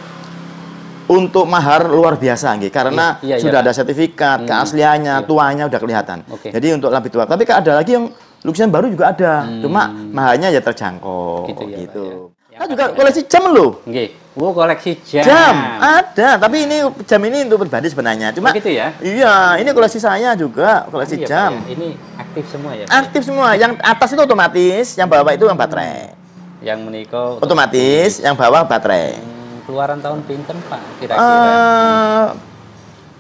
untuk mahar luar biasa gitu. karena iya, iya, sudah iya. ada sertifikat hmm, keasliannya, iya. tuanya udah kelihatan. Okay. Jadi untuk lebih tua. Tapi ada lagi yang lukisan baru juga ada. Hmm. Cuma maharnya ya terjangkau gitu. iya, gitu. Iya. juga ya. koleksi jam lo. Nggih. Wow, koleksi jam. Jam ada, tapi ini jam ini untuk berbanding sebenarnya. Cuma oh gitu ya. Iya, ini koleksi saya juga, koleksi oh, iya, jam. Ya. Ini aktif semua ya, ya. Aktif semua. Yang atas itu otomatis, yang bawah itu yang baterai. Hmm. Yang menikah. otomatis, otomatis. yang bawah baterai. Hmm keluaran tahun pinten Pak kira-kira? Uh,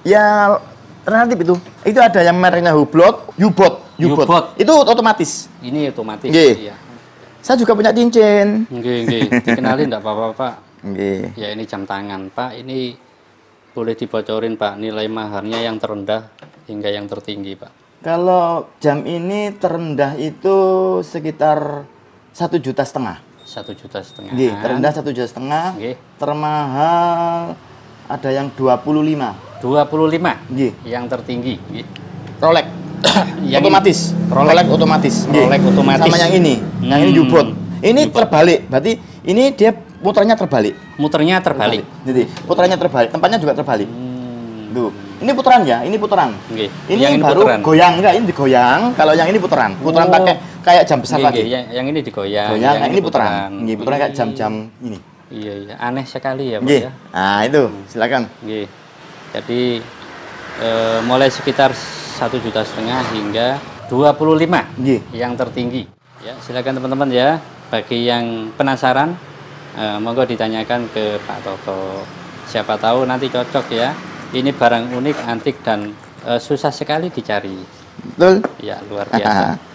ya relatif itu. Itu ada yang mereknya Hublot, Ubot, Ubot. Itu otomatis. Ini otomatis. Iya. Saya juga punya cincin. oke oke Dikenalin enggak apa-apa, Pak? oke Ya ini jam tangan, Pak. Ini boleh dibocorin, Pak, nilai maharnya yang terendah hingga yang tertinggi, Pak. Kalau jam ini terendah itu sekitar satu juta setengah satu juta setengah. Gih, terendah satu juta setengah. Gih. Termahal ada yang dua puluh lima, Yang tertinggi, Gih. Rolex. yang otomatis. Rolex, Rolex otomatis. Gih. Rolex otomatis. Sama yang ini. Hmm. Yang ini u Ini terbalik. Berarti ini dia muternya terbalik. Muternya terbalik. terbalik. Jadi, putarnya terbalik. Tempatnya juga terbalik. Hmm. Duh. Ini putaran ya, ini putaran. Okay. Ini yang, ini baru putaran. goyang enggak, ini digoyang. Kalau yang ini putaran. Putaran oh. pakai kayak jam besar lagi. yang ini digoyang. Goyang, yang nah, ini, ini putaran. Nggih, putaran kayak jam-jam ini. Iya, iya. Aneh sekali ya, Pak ya. Nah, itu. Silakan. Nggih. Jadi e, mulai sekitar satu juta setengah hingga 25 Nggih. yang tertinggi. Ya, silakan teman-teman ya. Bagi yang penasaran e, monggo ditanyakan ke Pak Toto. Siapa tahu nanti cocok ya. Ini barang unik, antik dan e, susah sekali dicari. Betul? Ya, luar biasa.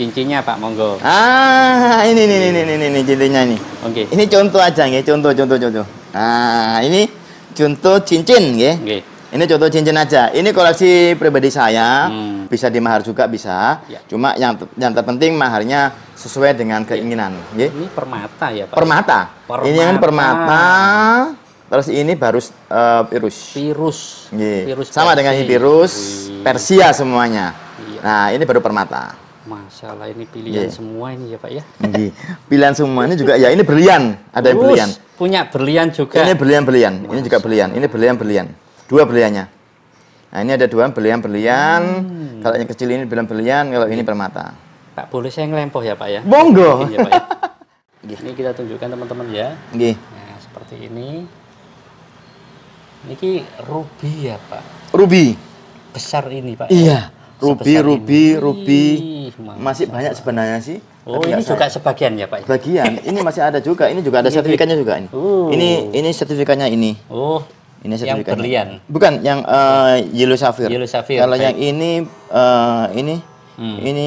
Cincinnya Pak, monggo. Ah, ini ini ini ini ini cincinnya ini. Oke. Okay. Ini contoh aja nggih, contoh contoh contoh. Nah, ini contoh cincin nggih. Okay. Ini contoh cincin aja. Ini koleksi pribadi saya. Hmm. Bisa dimahar juga bisa. Ya. Cuma yang yang terpenting maharnya sesuai dengan keinginan, ya. Ini permata ya, Pak. Permata. permata. Ini yang permata. Terus ini baru uh, eh, virus. Virus. Nggih. Virus Sama persi. dengan virus Persia semuanya. Iya. Nah, ini baru permata. Masya Allah ini pilihan yeah. semua ini ya Pak ya. Iya. Pilihan semua ini juga ya ini berlian, ada yang berlian. Punya berlian juga. Ini berlian-berlian, ini juga berlian, ini berlian-berlian. Dua berliannya. Nah, ini ada dua berlian-berlian. Hmm. Kalau yang kecil ini berlian-berlian, kalau ini iya. permata. Pak boleh saya ngelempoh ya Pak ya? Monggo. Iya, ya, ya. ini kita tunjukkan teman-teman ya. Nah, seperti ini. Ini ruby ya Pak. Ruby. Besar ini Pak. Ya? Iya. Ya ruby, ruby, ruby. Masih banyak sebenarnya sih. Oh, ini juga saya. sebagian ya, Pak? Bagian, Ini masih ada juga. Ini juga ada sertifikatnya juga ini. Uh. Ini ini sertifikatnya ini. Oh. Ini sertifikat Yang berlian. Bukan yang uh, yellow sapphire. Yellow sapphire. Kalau yang ini uh, ini hmm. ini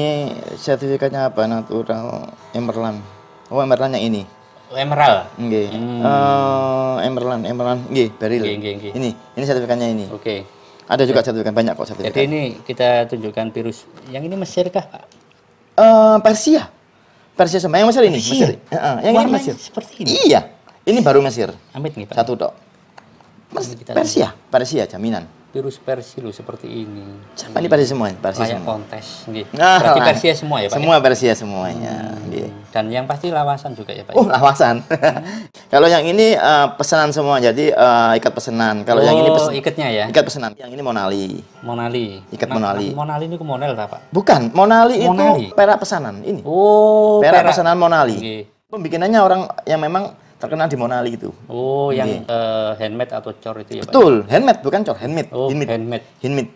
sertifikatnya apa? Natural emerald. Oh, emeraldnya ini. Emerald. Nggih. Okay. Hmm. Uh, eh, emerald, emerald. Nggih, okay, baril. Nggih, Ini, ini sertifikatnya ini. Oke. Okay. Ada juga sertifikan banyak kok sertifikat. Jadi ini kita tunjukkan virus. Yang ini Mesir kah, Pak? Uh, Persia. Persia sama yang Mesir ini, Persia. Mesir. Uh, uh, yang Warna ini Mesir. Seperti ini. Iya. Ini baru Mesir. Amit nih, Pak. Satu dok. Persia, Persia jaminan virus versi lo seperti ini. Pak ini versi semua, Versi semua. kontes, gitu. Nah, Berarti versi ah, semua ya Pak. Semua ya? semuanya. Hmm. Gitu. Dan yang pasti lawasan juga ya Pak. Ya? Oh lawasan. Hmm. Kalau yang ini uh, pesanan semua, jadi uh, ikat pesanan. Kalau oh, yang ini oh, pesan, ikatnya ya. Ikat pesanan. Yang ini monali. Monali. Ikat nah, monali. Monali ini ke Monel, Pak. Bukan, monali, monali. itu perak pesanan ini. Oh. Perak, pesanan monali. Okay. Pembikinannya orang yang memang terkenal di Monali itu. Oh, yang yeah. Iya. uh, handmade atau cor itu ya Pak? Betul, handmade bukan cor, handmade. Oh, handmade. Handmade. handmade.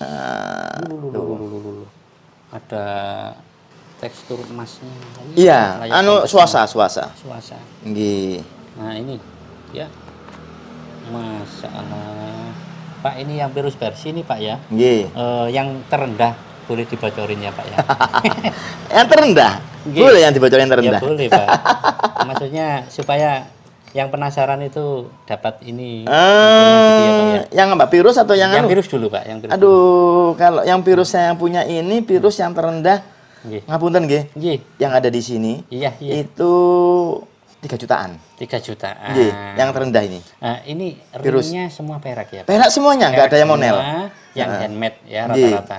Uh, lulu, Ada tekstur emasnya. Iya, yeah. anu suasa, suasa. Suasa. Nggih. Nah, ini ya. Masalah Pak, ini yang virus versi ini Pak ya? Nggih. Uh, yang terendah boleh dibocorin ya Pak ya. yang terendah. Gini. Iya. Boleh yang dibocorin yang terendah. Ya boleh Pak. Maksudnya supaya yang penasaran itu dapat ini. Uh, gitu ya, Pak, ya. Yang apa virus atau yang Yang anu? virus dulu Pak, yang virus. Aduh, dulu. kalau yang virus saya yang punya ini virus hmm. yang terendah. Ngapunten g Nggih. Yang ada di sini. Iya, iya. Itu tiga jutaan. Tiga jutaan. Ye, yang terendah ini. Nah, ini ringnya semua perak ya. Perak semuanya, nggak ada yang monel. Yang nah. handmade ya rata-rata.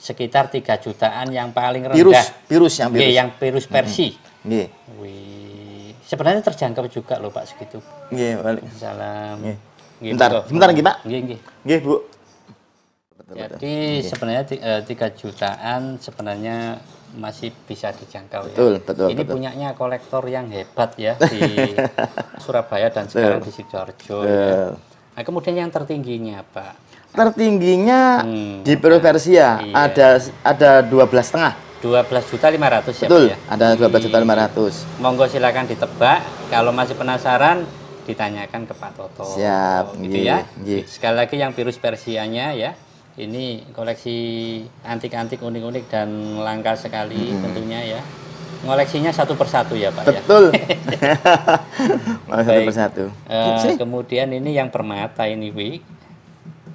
Sekitar tiga jutaan yang paling rendah. Virus, virus yang virus. yang virus versi. Iya. Wih. Sebenarnya terjangkau juga loh Pak segitu. Ye, balik. Salam. Ye. Ye, bentar, Pak. bentar lagi Pak. Iya, nggih. Nggih, Bu. Jadi sebenarnya eh, tiga jutaan sebenarnya masih bisa dijangkau ya. betul, ya. Betul, Ini betul. punyanya kolektor yang hebat ya di Surabaya dan sekarang betul. di Sidoarjo. Ya. Nah, kemudian yang tertingginya, apa? Tertingginya hmm, di Peru Persia iya. ada ada 12 setengah. belas juta 500 ya, Betul, ya? ada dua belas juta lima ratus. Monggo silakan ditebak. Kalau masih penasaran ditanyakan ke Pak Toto. Siap, gitu ye, ya. Ye. Sekali lagi yang virus Persianya ya ini koleksi antik-antik unik-unik dan langka sekali hmm. tentunya ya. Koleksinya satu persatu ya Pak Betul. ya. Betul. satu persatu. Uh, kemudian ini yang permata ini Wi.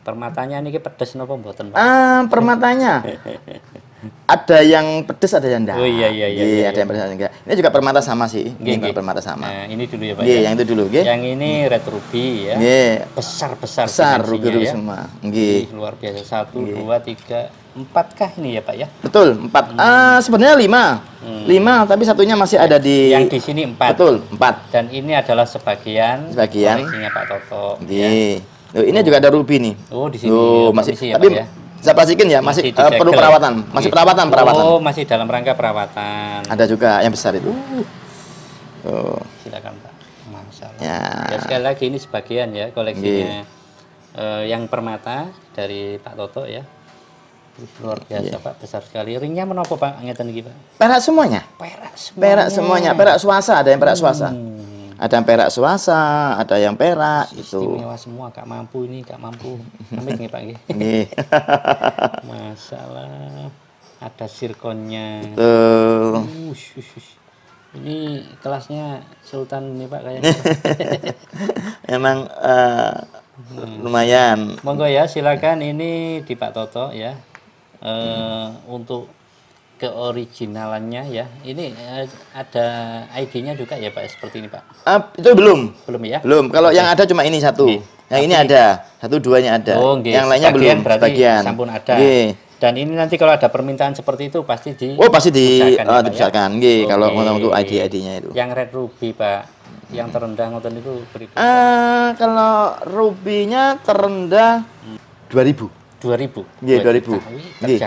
Permatanya ini pedes napa mboten Pak? Ah, permatanya. ada yang pedes ada yang enggak. Oh iya iya iya. Iya, iya ada yang iya. pedes ada yang enggak. Ini juga permata sama sih. ini permata sama. Nah, ini dulu ya Pak. Iya, yang itu dulu, nggih. Yang ini hmm. red ruby ya. Nggih. Besar-besar besar ruby ya. semua. Nggih. Luar biasa. Satu, gye. dua, tiga, empat kah ini ya Pak ya? Betul, empat. Hmm. Ah, sebenarnya lima, hmm. lima, tapi satunya masih ada di. Yang di sini empat. Betul, empat. Dan ini adalah sebagian. Sebagian. Koleksinya Pak Toto. Ya. Nggih. Ya. Oh, ini oh. juga ada ruby nih. Oh, di sini. Oh, masih. Ya, tapi ya? Saya plastikin ya masih, masih uh, perlu ya? perawatan, masih iya. perawatan, perawatan. Oh, masih dalam rangka perawatan. Ada juga yang besar itu. Uh. Oh. Silakan Pak. Masalah. Ya. ya sekali lagi ini sebagian ya koleksinya uh, yang permata dari Pak Toto ya. Luar iya. biasa yeah. Pak, besar sekali. Ringnya menopo Pak ngeten lagi Pak? Perak semuanya. Perak semuanya. Perak semuanya, perak swasta ada yang perak swasta. Hmm ada yang perak swasta, ada yang perak Istimewa itu. semua, gak mampu ini, gak mampu. Amit nih Pak Nih. Masalah ada sirkonnya. Betul. Ini kelasnya Sultan nih Pak kayaknya. Emang uh, lumayan. Monggo ya, silakan ini di Pak Toto ya. Uh, hmm. untuk keoriginalannya ya. Ini eh, ada ID-nya juga ya Pak seperti ini Pak. Ah, itu belum. Belum ya? Belum. Kalau okay. yang ada cuma ini satu. Okay. Yang Tapi, ini ada, satu duanya ada. Oh, okay. Yang lainnya Sebagian, belum. Berarti Sebagian. Sampun ada. Okay. Dan ini nanti kalau ada permintaan seperti itu pasti di Oh, pasti di uh, dibesarkan ya? Ah, ya? okay. kalau ngomong itu ID-ID-nya itu. Yang Red Ruby, Pak. Yang terendah ngoten itu berapa? Uh, ah, kalau rubinya terendah hmm. 2000. 2000. Nggih, 2000. Nggih.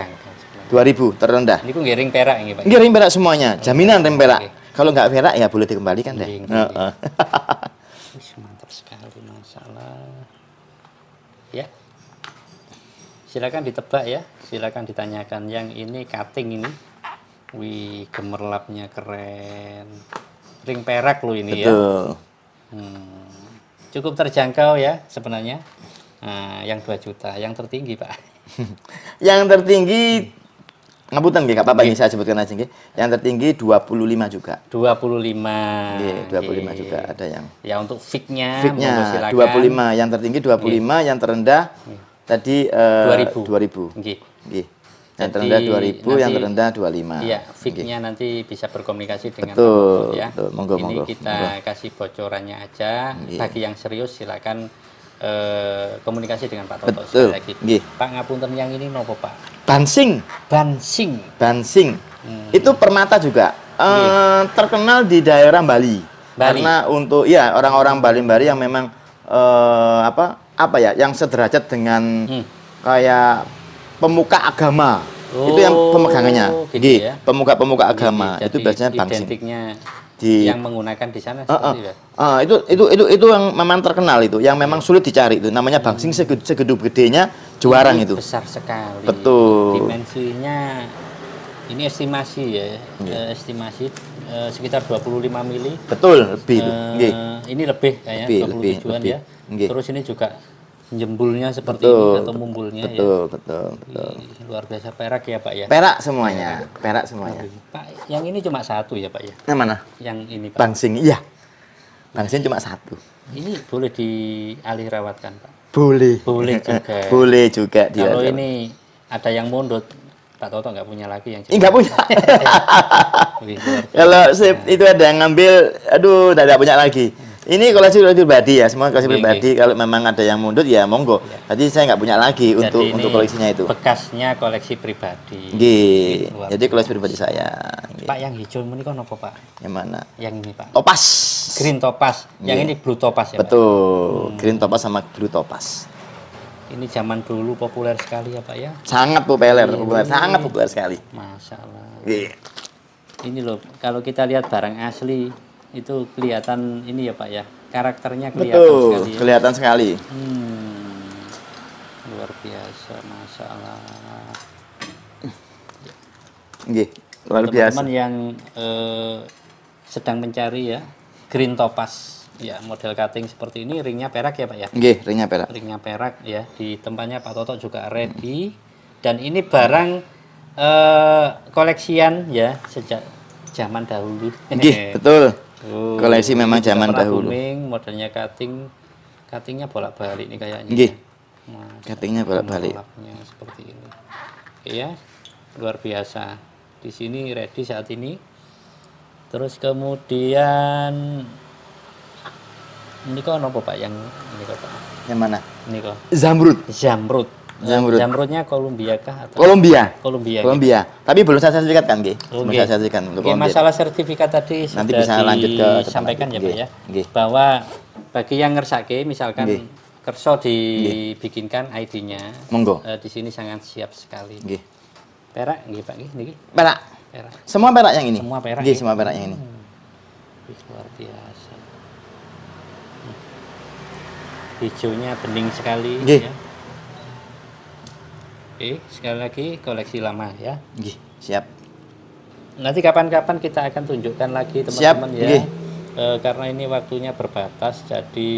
2000 terendah. Ini nggih ring perak ini, Pak. Nggih ring perak semuanya, jaminan ring perak. Kalau nggak perak ya boleh dikembalikan deh. Heeh. mantap sekali masalah. Ya. Silakan ditebak ya, silakan ditanyakan yang ini cutting ini. Wih, gemerlapnya keren. Ring perak lo ini ya. Betul. ya. Hmm. Cukup terjangkau ya sebenarnya. Nah, yang 2 juta, yang tertinggi, Pak. yang tertinggi ngapunten nggih enggak apa-apa saya sebutkan aja nggih. Yang tertinggi 25 juga. 25. Nggih, 25 okay. juga ada yang. Ya untuk fitnya nya 25, yang tertinggi 25, okay. yang terendah okay. tadi eh uh, 2000. 2000. Nggih. Nggih. Yang terendah 2000, nanti, yang terendah 25. Iya, fiknya okay. nanti bisa berkomunikasi dengan betul, ya. Betul, monggo, Ini monggo, kita monggo. kasih bocorannya aja. Nggih. Bagi yang serius silakan Eh, komunikasi dengan Pak Toto Betul. lagi. Nggih. Pak ngapunten yang ini nopo Pak? Bansing, Bansing. Bansing. Hmm. Itu permata juga. Eh, terkenal di daerah Bali. Bali. Karena untuk ya orang-orang Bali-Bali yang memang eh, apa apa ya yang sederajat dengan Hmm. kayak pemuka agama. itu yang oh, pemegangannya. gitu ya. Pemuka-pemuka agama. Jadi itu biasanya bansing. identiknya di yang menggunakan di sana uh, uh, uh, itu itu itu itu yang memang terkenal itu yang memang sulit dicari itu namanya bangsing hmm. segedu gedenya juara itu besar sekali betul dimensinya ini estimasi ya yeah. Iya. estimasi uh, sekitar 25 mili betul lebih uh, ini lebih kayaknya lebih, lebih, lebih. ya terus ini juga jembulnya seperti betul, ini atau mumbulnya betul, ya. Betul, betul, betul. Luar biasa perak ya, Pak ya. Perak semuanya, perak semuanya. Pak, yang ini cuma satu ya, Pak ya. Yang mana? Yang ini, Pak. Bangsing, iya. Bangsing cuma satu. Ini boleh dialih rawatkan, Pak. Boleh. Boleh juga. boleh juga dia. Kalau ini ada yang mondot, Pak Toto nggak punya lagi yang Enggak punya kalau sip itu ada yang ngambil aduh tidak punya lagi ini koleksi pribadi ya, semua koleksi pribadi. Kalau memang ada yang mundur ya monggo. Ya. Jadi saya nggak punya lagi Jadi untuk untuk koleksinya itu. Bekasnya koleksi pribadi. Gih. Jadi koleksi pribadi saya. Gih. Pak yang hijau ini kan apa Pak? Yang mana? Yang ini Pak. Topas. Green topas. Yang ini blue topas ya. Betul. Hmm. Green topas sama blue topas. Ini zaman dulu populer sekali ya Pak ya. Sangat populer, Gih. Iya, populer, sangat iya. populer sekali. Masalah. Ini loh, kalau kita lihat barang asli itu kelihatan ini ya Pak ya karakternya kelihatan Betul, sekali. Ya? Kelihatan sekali. Hmm, luar biasa masalah. Gih, luar Teman biasa. Teman yang eh, sedang mencari ya green topaz ya model cutting seperti ini ringnya perak ya Pak ya. Gih, ringnya perak. Ringnya perak ya di tempatnya Pak Toto juga ready dan ini barang eh, koleksian ya sejak zaman dahulu. Gih, betul. Oh, koleksi memang zaman dahulu. Booming, modelnya cutting, cuttingnya bolak-balik nih kayaknya. Nggih. Nah, cuttingnya bolak-balik. seperti ini. iya, luar biasa. Di sini ready saat ini. Terus kemudian ini kok nopo Pak yang ini kok Pak? Yang mana? Ini kok. Zamrud. Zamrud. Eh, Jamurnya Jamrutnya Kolombia kah? Kolombia. Kolombia. Kolombia. Gitu. Tapi belum saya sertifikat kan, Okay. Belum saya sertifikat untuk okay, masalah sertifikat tadi Nanti sudah bisa lanjut ke sampaikan ya, Pak ya. Okay. Bahwa bagi yang ngersake misalkan okay. kerso dibikinkan ID-nya. Monggo. Uh, di sini sangat siap sekali. Okay. Perak nggih, Pak nggih niki. Perak. Perak. Semua perak yang ini. Semua perak. Nggih, semua perak yang ini. Hmm. Luar biasa. Hmm. Hijaunya bening sekali Gih. ya. Oke, sekali lagi koleksi lama ya. Gih, siap. Nanti kapan-kapan kita akan tunjukkan lagi teman-teman ya. Gih. E, karena ini waktunya berbatas jadi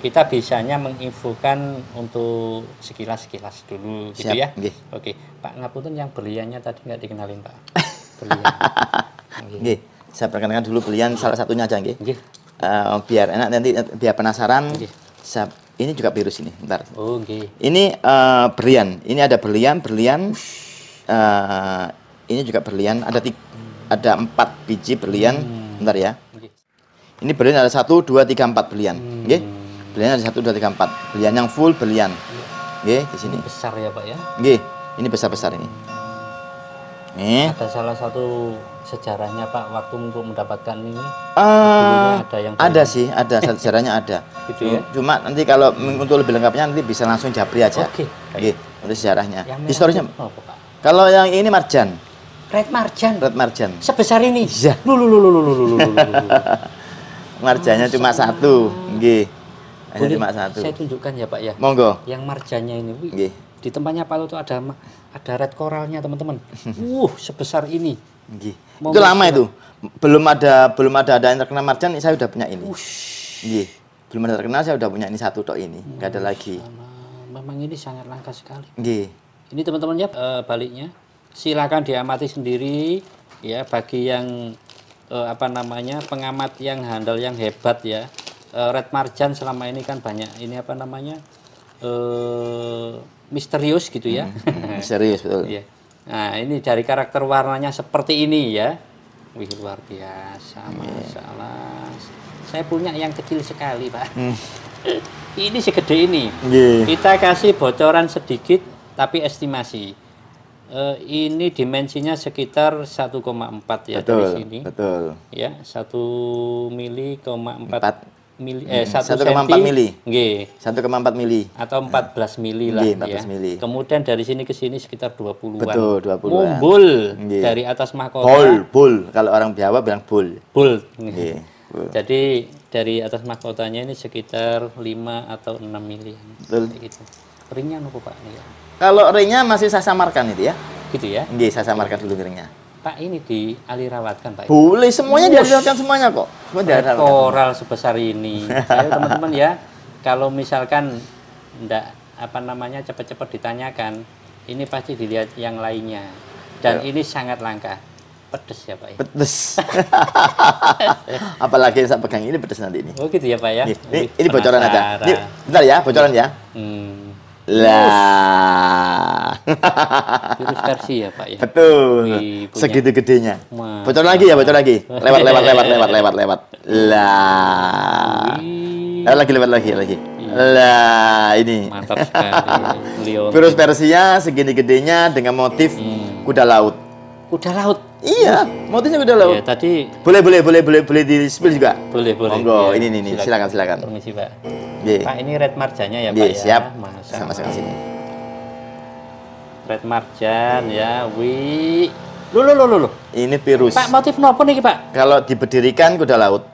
kita bisanya menginfokan untuk sekilas-sekilas dulu gitu siap. gitu ya. Gih. Oke, Pak Ngapunten yang beliannya tadi nggak dikenalin, Pak. Berlian. Saya perkenalkan dulu belian salah satunya aja Gih. E, biar enak nanti biar penasaran. Gih. Saya ini juga virus ini, ntar. Oh, Oke. Okay. Ini uh, berlian. Ini ada berlian, berlian. Uh, ini juga berlian. Ada tiga, ada empat biji berlian. Hmm. Bentar ya. Okay. Ini berlian ada satu, dua, tiga, empat berlian. Hmm. Okay? Berlian ada satu, dua, tiga, empat. Berlian yang full berlian. Oke, okay, di sini. besar ya, Pak ya. Oke, okay. ini besar besar ini. Nih. Eh? Ada salah satu sejarahnya Pak waktu untuk mendapatkan ini? Uh, ada yang ada ini. sih, ada sejarahnya ada. gitu ya. Cuma nanti kalau hmm. untuk lebih lengkapnya nanti bisa langsung japri aja. Oke. Okay. Oke. Okay. untuk sejarahnya. Yang Historisnya. Oh, kalau yang ini marjan. Red marjan. Red marjan. Sebesar ini. Iya. Lulu lulu lulu lulu lulu. Marjannya oh, cuma sama. satu, nggih. Hanya cuma satu. Saya tunjukkan ya Pak ya. Monggo. Yang marjannya ini. Nggih. Di tempatnya Pak Loto ada ada red coralnya teman-teman. uh, sebesar ini. Nggih. Itu lama itu. Belum ada belum ada ada yang terkena marjan, saya sudah punya ini. Nggih. Belum ada terkena, saya sudah punya ini satu tok ini. Enggak ada lagi. Memang ini sangat langka sekali. Gih. Ini teman-teman ya eh, baliknya. Silakan diamati sendiri ya bagi yang eh, apa namanya pengamat yang handal yang hebat ya. Eh, red marjan selama ini kan banyak ini apa namanya? eh misterius gitu ya. Hmm, hmm, hmm. misterius betul. ya. Nah ini dari karakter warnanya seperti ini ya. Wih luar biasa, iya. masalah. Saya punya yang kecil sekali pak. Hmm. ini segede ini. Yeah. Kita kasih bocoran sedikit, tapi estimasi. Uh, ini dimensinya sekitar 1,4 ya betul, dari sini. Betul. Ya, 1 mili, koma empat mili hmm, eh satu koma empat mili satu koma empat mili atau empat belas mili lah 14 ya. mili. kemudian dari sini ke sini sekitar dua puluh an betul dua puluh an Mumbul dari atas mahkota bol bol kalau orang jawa bilang bol bol jadi dari atas mahkotanya ini sekitar 5 atau 6 mili betul gitu. ringnya nopo pak iya. kalau ringnya masih saya samarkan itu ya gitu ya iya saya samarkan dulu ringnya Pak ini dialirawatkan Pak. Boleh semuanya iya. dialirawatkan semuanya kok. koral sebesar ini. teman-teman ya, kalau misalkan ndak apa namanya cepat-cepat ditanyakan, ini pasti dilihat yang lainnya. Dan Ayo. Iya. ini sangat langka. Pedes ya Pak ya? Pedes. Apalagi yang saya pegang ini pedes nanti ini. Oh gitu ya Pak ya. Ini, ini, ini bocoran aja. Ini, bentar ya, bocoran ya. Hmm. Lah. Virus Persia ya, Pak ya. Betul. Segitu gedenya. Bocor lagi ya, bocor lagi. Lewat lewat lewat lewat lewat lewat. Lah. lagi lewat lagi lagi. Iya. Lah, ini. Virus Persia segini gedenya dengan motif hmm. kuda laut. Kuda laut. Iya, motifnya beda loh. Iya, tadi boleh boleh boleh boleh boleh di spill juga. Boleh boleh. Monggo, iya. ini ini silakan. silakan silakan. Permisi pak. Yeah. Pak ini red marjanya ya pak siap. ya. Siap. Sama sama sini. Red marjan hmm. ya, wi. Lu lu lu lu. Ini virus. Pak motif nopo nih pak? Kalau diberdirikan kuda laut.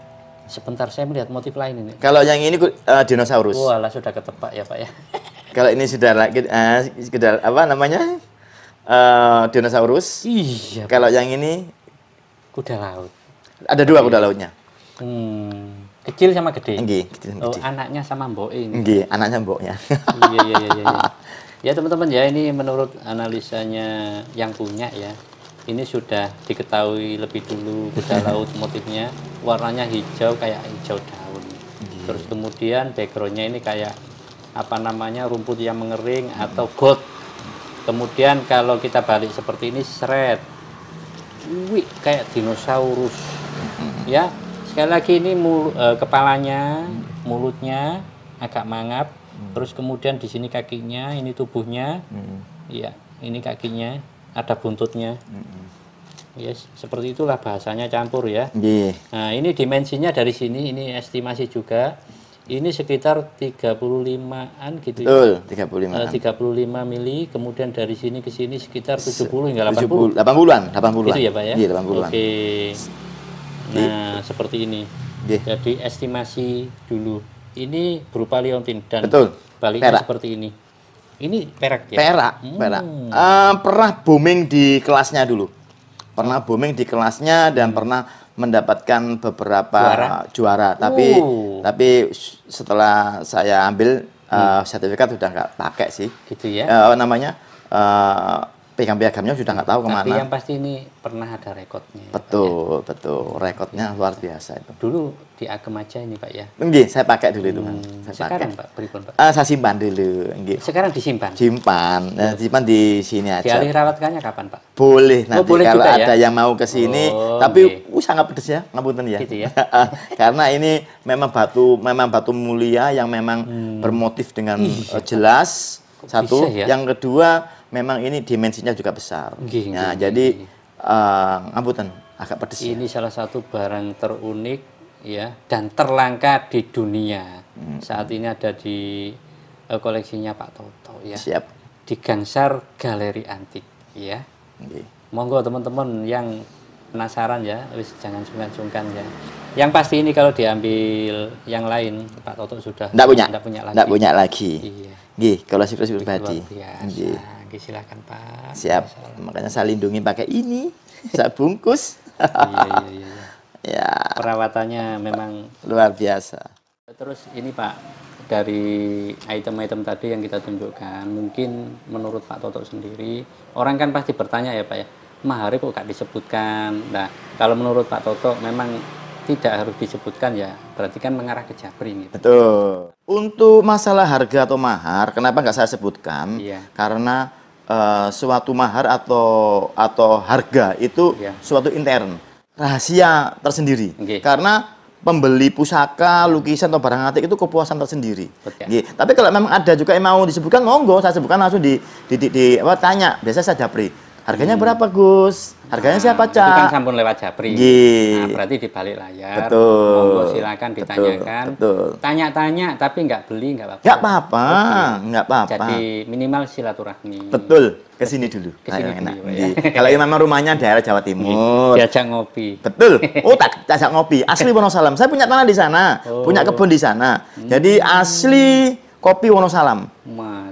Sebentar saya melihat motif lain ini. Kalau yang ini uh, dinosaurus. Wah, sudah ketepak ya pak ya. Kalau ini sudah lagi, uh, eh, apa namanya? Eh, dinosaurus. Iya. Kalau yang ini kuda laut. Ada dua iya. kuda lautnya. Hmm. Kecil sama gede. Enggih, kecil sama oh, gede. anaknya sama mbok ini. Enggih, anaknya mboknya. iya, iya, iya, iya. iya. Ya, teman-teman ya, ini menurut analisanya yang punya ya. Ini sudah diketahui lebih dulu kuda laut motifnya warnanya hijau kayak hijau daun. Iya. Terus kemudian backgroundnya ini kayak apa namanya rumput yang mengering atau got kemudian kalau kita balik seperti ini seret wih kayak dinosaurus ya sekali lagi ini mul, uh, kepalanya mulutnya agak mangap terus kemudian di sini kakinya ini tubuhnya ya. ini kakinya ada buntutnya Yes, seperti itulah bahasanya campur ya. Iya. Nah, ini dimensinya dari sini, ini estimasi juga ini sekitar 35-an gitu ya. Betul, ya. 35. -an. 35 mili, kemudian dari sini ke sini sekitar 70 hingga 80. 70, 80-an, 80-an. Itu ya, Pak ya? Iya, 80-an. Oke. Nah, Di, seperti ini. Di. Jadi estimasi dulu. Ini berupa liontin dan Betul. baliknya perak. seperti ini. Ini perak ya? Perak, hmm. perak. Uh, pernah booming di kelasnya dulu. Pernah booming di kelasnya dan hmm. pernah mendapatkan beberapa juara, juara. tapi uh. tapi setelah saya ambil uh, sertifikat sudah nggak pakai sih gitu ya uh, namanya uh, pegang piagamnya sudah nggak tahu kemana tapi yang pasti ini pernah ada rekodnya betul ya, betul rekodnya luar biasa itu dulu di agama aja ini Pak ya? enggih saya pakai dulu itu Hmm, saya sekarang pakai. Pak, berikun Pak. Uh, saya simpan dulu, enggak Sekarang disimpan. Simpan. Nah, iya. simpan di sini aja. Dialih rawatkannya kapan Pak? Boleh oh, nanti oh, boleh kalau juga, ya? ada ya? yang mau ke sini, oh, tapi okay. uh, sangat pedes ya, ngapunten ya. Gitu ya. Karena ini memang batu memang batu mulia yang memang hmm. bermotif dengan Ih, uh, jelas. satu, ya? yang kedua memang ini dimensinya juga besar. Gih, nah, gih, jadi gih. Uh, eh, ngapunten agak pedes. Ya. Ini ya. salah satu barang terunik ya dan terlangka di dunia. Hmm. Saat ini ada di uh, koleksinya Pak Toto ya. Siap. Di Gansar Galeri Antik ya. Okay. Monggo teman-teman yang penasaran ya, wis jangan sungkan-sungkan ya. Yang pasti ini kalau diambil yang lain Pak Toto sudah tidak punya, tidak punya lagi. punya lagi. Iya. Gih, kalau pribadi. Biasa. pribadi. Gih. silakan Pak. Siap. Masalah. Makanya saya lindungi pakai ini, saya bungkus. iya, iya, iya. iya ya. perawatannya memang luar biasa. Terus ini Pak, dari item-item tadi yang kita tunjukkan, mungkin menurut Pak Toto sendiri, orang kan pasti bertanya ya Pak ya, mahari kok gak disebutkan? Nah, kalau menurut Pak Toto memang tidak harus disebutkan ya, berarti kan mengarah ke Jabri gitu. Betul. Untuk masalah harga atau mahar, kenapa nggak saya sebutkan? Iya. Karena uh, suatu mahar atau atau harga itu iya. suatu intern rahasia tersendiri. Okay. Karena pembeli pusaka, lukisan atau barang antik itu kepuasan tersendiri. Okay. Okay. Tapi kalau memang ada juga yang mau disebutkan, monggo saya sebutkan langsung di di di, di apa, tanya. Biasanya saya japri. Harganya hmm. berapa Gus? Harganya nah, siapa Cak? Itu kan sampun lewat Japri. Nah, berarti di balik layar. Betul. Monggo silakan ditanyakan. Betul. Tanya-tanya tapi nggak beli nggak apa-apa. Nggak apa-apa. Nggak apa-apa. Jadi minimal silaturahmi. Betul. Ke sini dulu. Ke sini enak. Ya. Iya. Kalau memang rumahnya daerah Jawa Timur. Diajak ngopi. Betul. Oh, tak diajak ngopi. Asli Wonosalam. Saya punya tanah di sana, oh. punya kebun di sana. Hmm. Jadi asli kopi Wonosalam.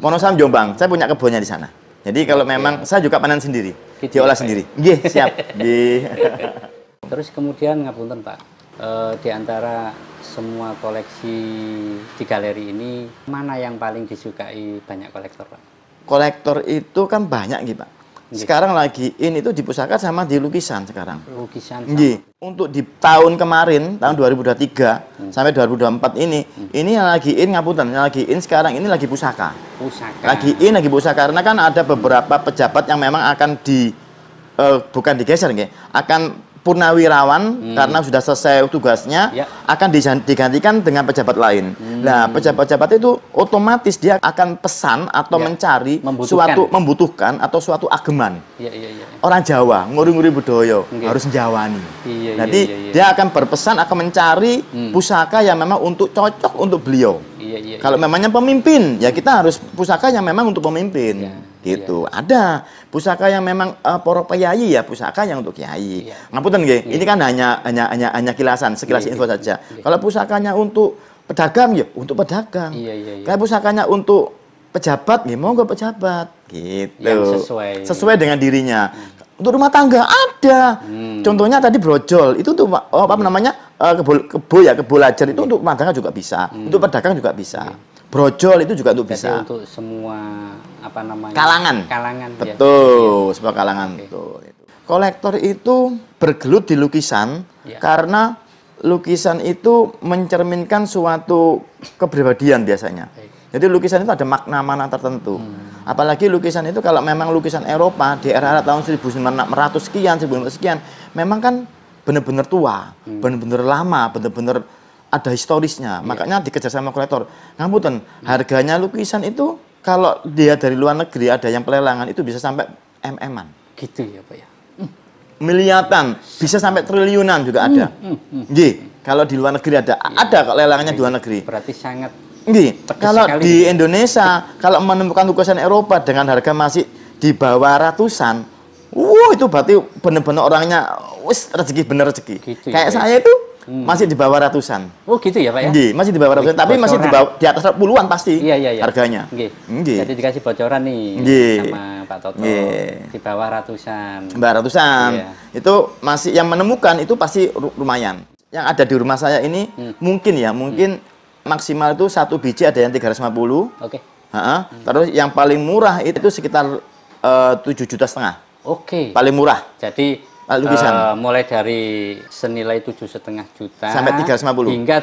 Wonosalam Jombang. Saya punya kebunnya di sana. Jadi kalau okay. memang saya juga panen sendiri, gitu, diolah ya, sendiri. Nggih, siap. Di Terus kemudian ngapunten, Pak. E, di antara semua koleksi di galeri ini, mana yang paling disukai banyak kolektor, Pak? Kolektor itu kan banyak gitu, Pak. Sekarang lagi in itu di pusaka sama di lukisan sekarang. Lukisan. Sama. Untuk di tahun kemarin, tahun 2023 hmm. hmm. sampai 2024 ini, hmm. ini yang lagi in ngaputan yang lagi in sekarang ini lagi pusaka. Pusaka. Lagi in lagi pusaka karena kan ada beberapa pejabat yang memang akan di uh, bukan digeser nggih, akan purnawirawan hmm. karena sudah selesai tugasnya ya. akan digantikan dengan pejabat lain. Hmm. Nah, pejabat-pejabat itu otomatis dia akan pesan atau ya. mencari membutuhkan. suatu membutuhkan atau suatu ageman. Ya, ya, ya. Orang Jawa nguri-nguri budoyo okay. harus Jawani. Iya, iya, Jadi ya, ya, ya. dia akan berpesan akan mencari hmm. pusaka yang memang untuk cocok untuk beliau iya, iya. Kalau iya. memangnya pemimpin, ya kita harus pusaka yang memang untuk pemimpin. Iya, gitu. Iya. Ada pusaka yang memang uh, poro kiai ya, pusaka yang untuk kiai. Iya. Ngapunten nggih, iya. ini kan hanya hanya hanya hanya kilasan, sekilas iya, info iya, saja. Iya. Kalau pusakanya untuk pedagang ya untuk pedagang. Iya, iya, iya. Kalau pusakanya untuk pejabat, nih ya mau monggo pejabat gitu. Yang sesuai. Sesuai dengan dirinya. Hmm untuk rumah tangga ada. Hmm. Contohnya tadi brojol itu untuk oh, apa hmm. namanya uh, kebo, kebo ya kebo lajar itu hmm. untuk rumah tangga juga bisa, hmm. untuk pedagang juga bisa. Hmm. Brojol itu juga untuk Jadi bisa. untuk semua apa namanya? Kalangan. Kalangan. Iya. Betul, ya. semua kalangan. Okay. Betul. Kolektor itu bergelut di lukisan ya. karena lukisan itu mencerminkan suatu kepribadian biasanya. Baik. Jadi lukisan itu ada makna mana tertentu. Hmm. Apalagi lukisan itu kalau memang lukisan Eropa di era-era tahun 1900 sekian, 1900 sekian, memang kan benar-benar tua, hmm. benar-benar lama, benar-benar ada historisnya. Yeah. Makanya dikejar sama kolektor. ngambutan hmm. harganya lukisan itu kalau dia dari luar negeri ada yang pelelangan itu bisa sampai mm-an. Gitu ya, Pak ya. Hmm. Miliatan, bisa sampai triliunan juga hmm, ada. Hmm. Hmm. hmm. Jadi, kalau di luar negeri ada, ya. ada kok lelangannya di luar iya, negeri. Berarti sangat Nih, kalau sekali. di Indonesia kalau menemukan lukisan Eropa dengan harga masih di bawah ratusan, wow itu berarti benar-benar orangnya wis rezeki bener rezeki. Gitu, ya, Kayak ya. saya itu hmm. masih di bawah ratusan. Oh gitu ya Pak ya? Nggih, masih di bawah ratusan, tapi masih di bawah di atas puluhan pasti. Iya iya iya. Harganya. Nggih. Nggih. Jadi dikasih bocoran nih Nggih. sama Pak Toto. Nggih. Di bawah ratusan. Di bawah ratusan. Iya. Itu masih yang menemukan itu pasti lumayan. Yang ada di rumah saya ini hmm. mungkin ya, mungkin hmm maksimal itu satu biji ada yang 350. Oke. Okay. puluh, Hmm. Terus yang paling murah itu sekitar eh, tujuh juta setengah. Oke. Okay. Paling murah. Jadi lukisan uh, eh, mulai dari senilai tujuh setengah juta sampai 350 hingga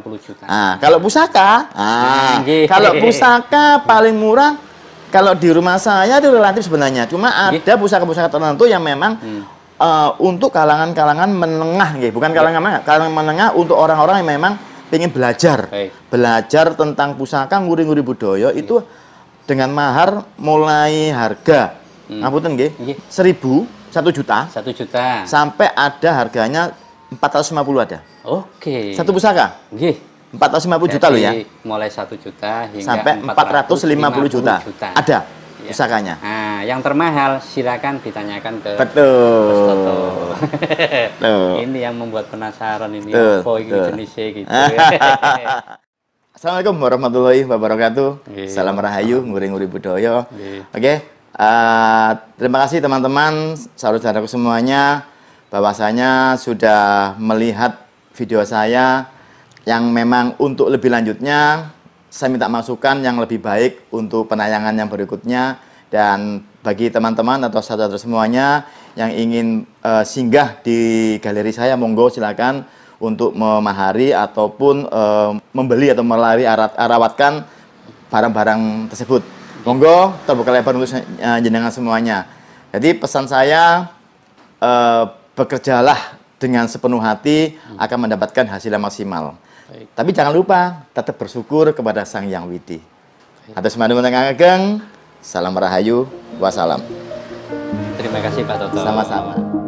puluh juta. Nah, kalau pusaka, nah, kalau pusaka paling murah kalau di rumah saya itu relatif sebenarnya. Cuma ada pusaka-pusaka tertentu yang memang hmm. uh, untuk kalangan-kalangan menengah, gitu. bukan kalangan iya. menengah, kalangan menengah untuk orang-orang yang memang pengen belajar hey. belajar tentang pusaka nguri-nguri budoyo hmm. Iya. itu dengan mahar mulai harga hmm. ngapunten nggih okay. Iya. seribu satu juta satu juta sampai ada harganya 450 ada oke okay. satu pusaka nggih okay. 450 Jadi, juta loh ya mulai satu juta hingga sampai 450, 450 juta. juta ada ya. usahanya. Nah, yang termahal silakan ditanyakan ke Betul. Tuh. ini yang membuat penasaran ini Betul. apa ini jenisnya gitu. Assalamualaikum warahmatullahi wabarakatuh. Yeah. Salam rahayu, nguri-nguri budaya. Yeah. Oke. Okay. Uh, eh, terima kasih teman-teman, saudaraku semuanya bahwasanya sudah melihat video saya yang memang untuk lebih lanjutnya saya minta masukan yang lebih baik untuk penayangan yang berikutnya dan bagi teman-teman atau saudara semuanya yang ingin uh, singgah di galeri saya monggo silakan untuk memahari ataupun uh, membeli atau melari arat, arawatkan barang-barang tersebut. Monggo terbuka lebar untuk eh, jenengan semuanya. Jadi pesan saya uh, bekerjalah dengan sepenuh hati akan mendapatkan hasil yang maksimal. Baik. Tapi jangan lupa tetap bersyukur kepada Sang Yang Widi. Atas mandu ageng, salam rahayu, wassalam. Terima kasih Pak Toto. Sama-sama.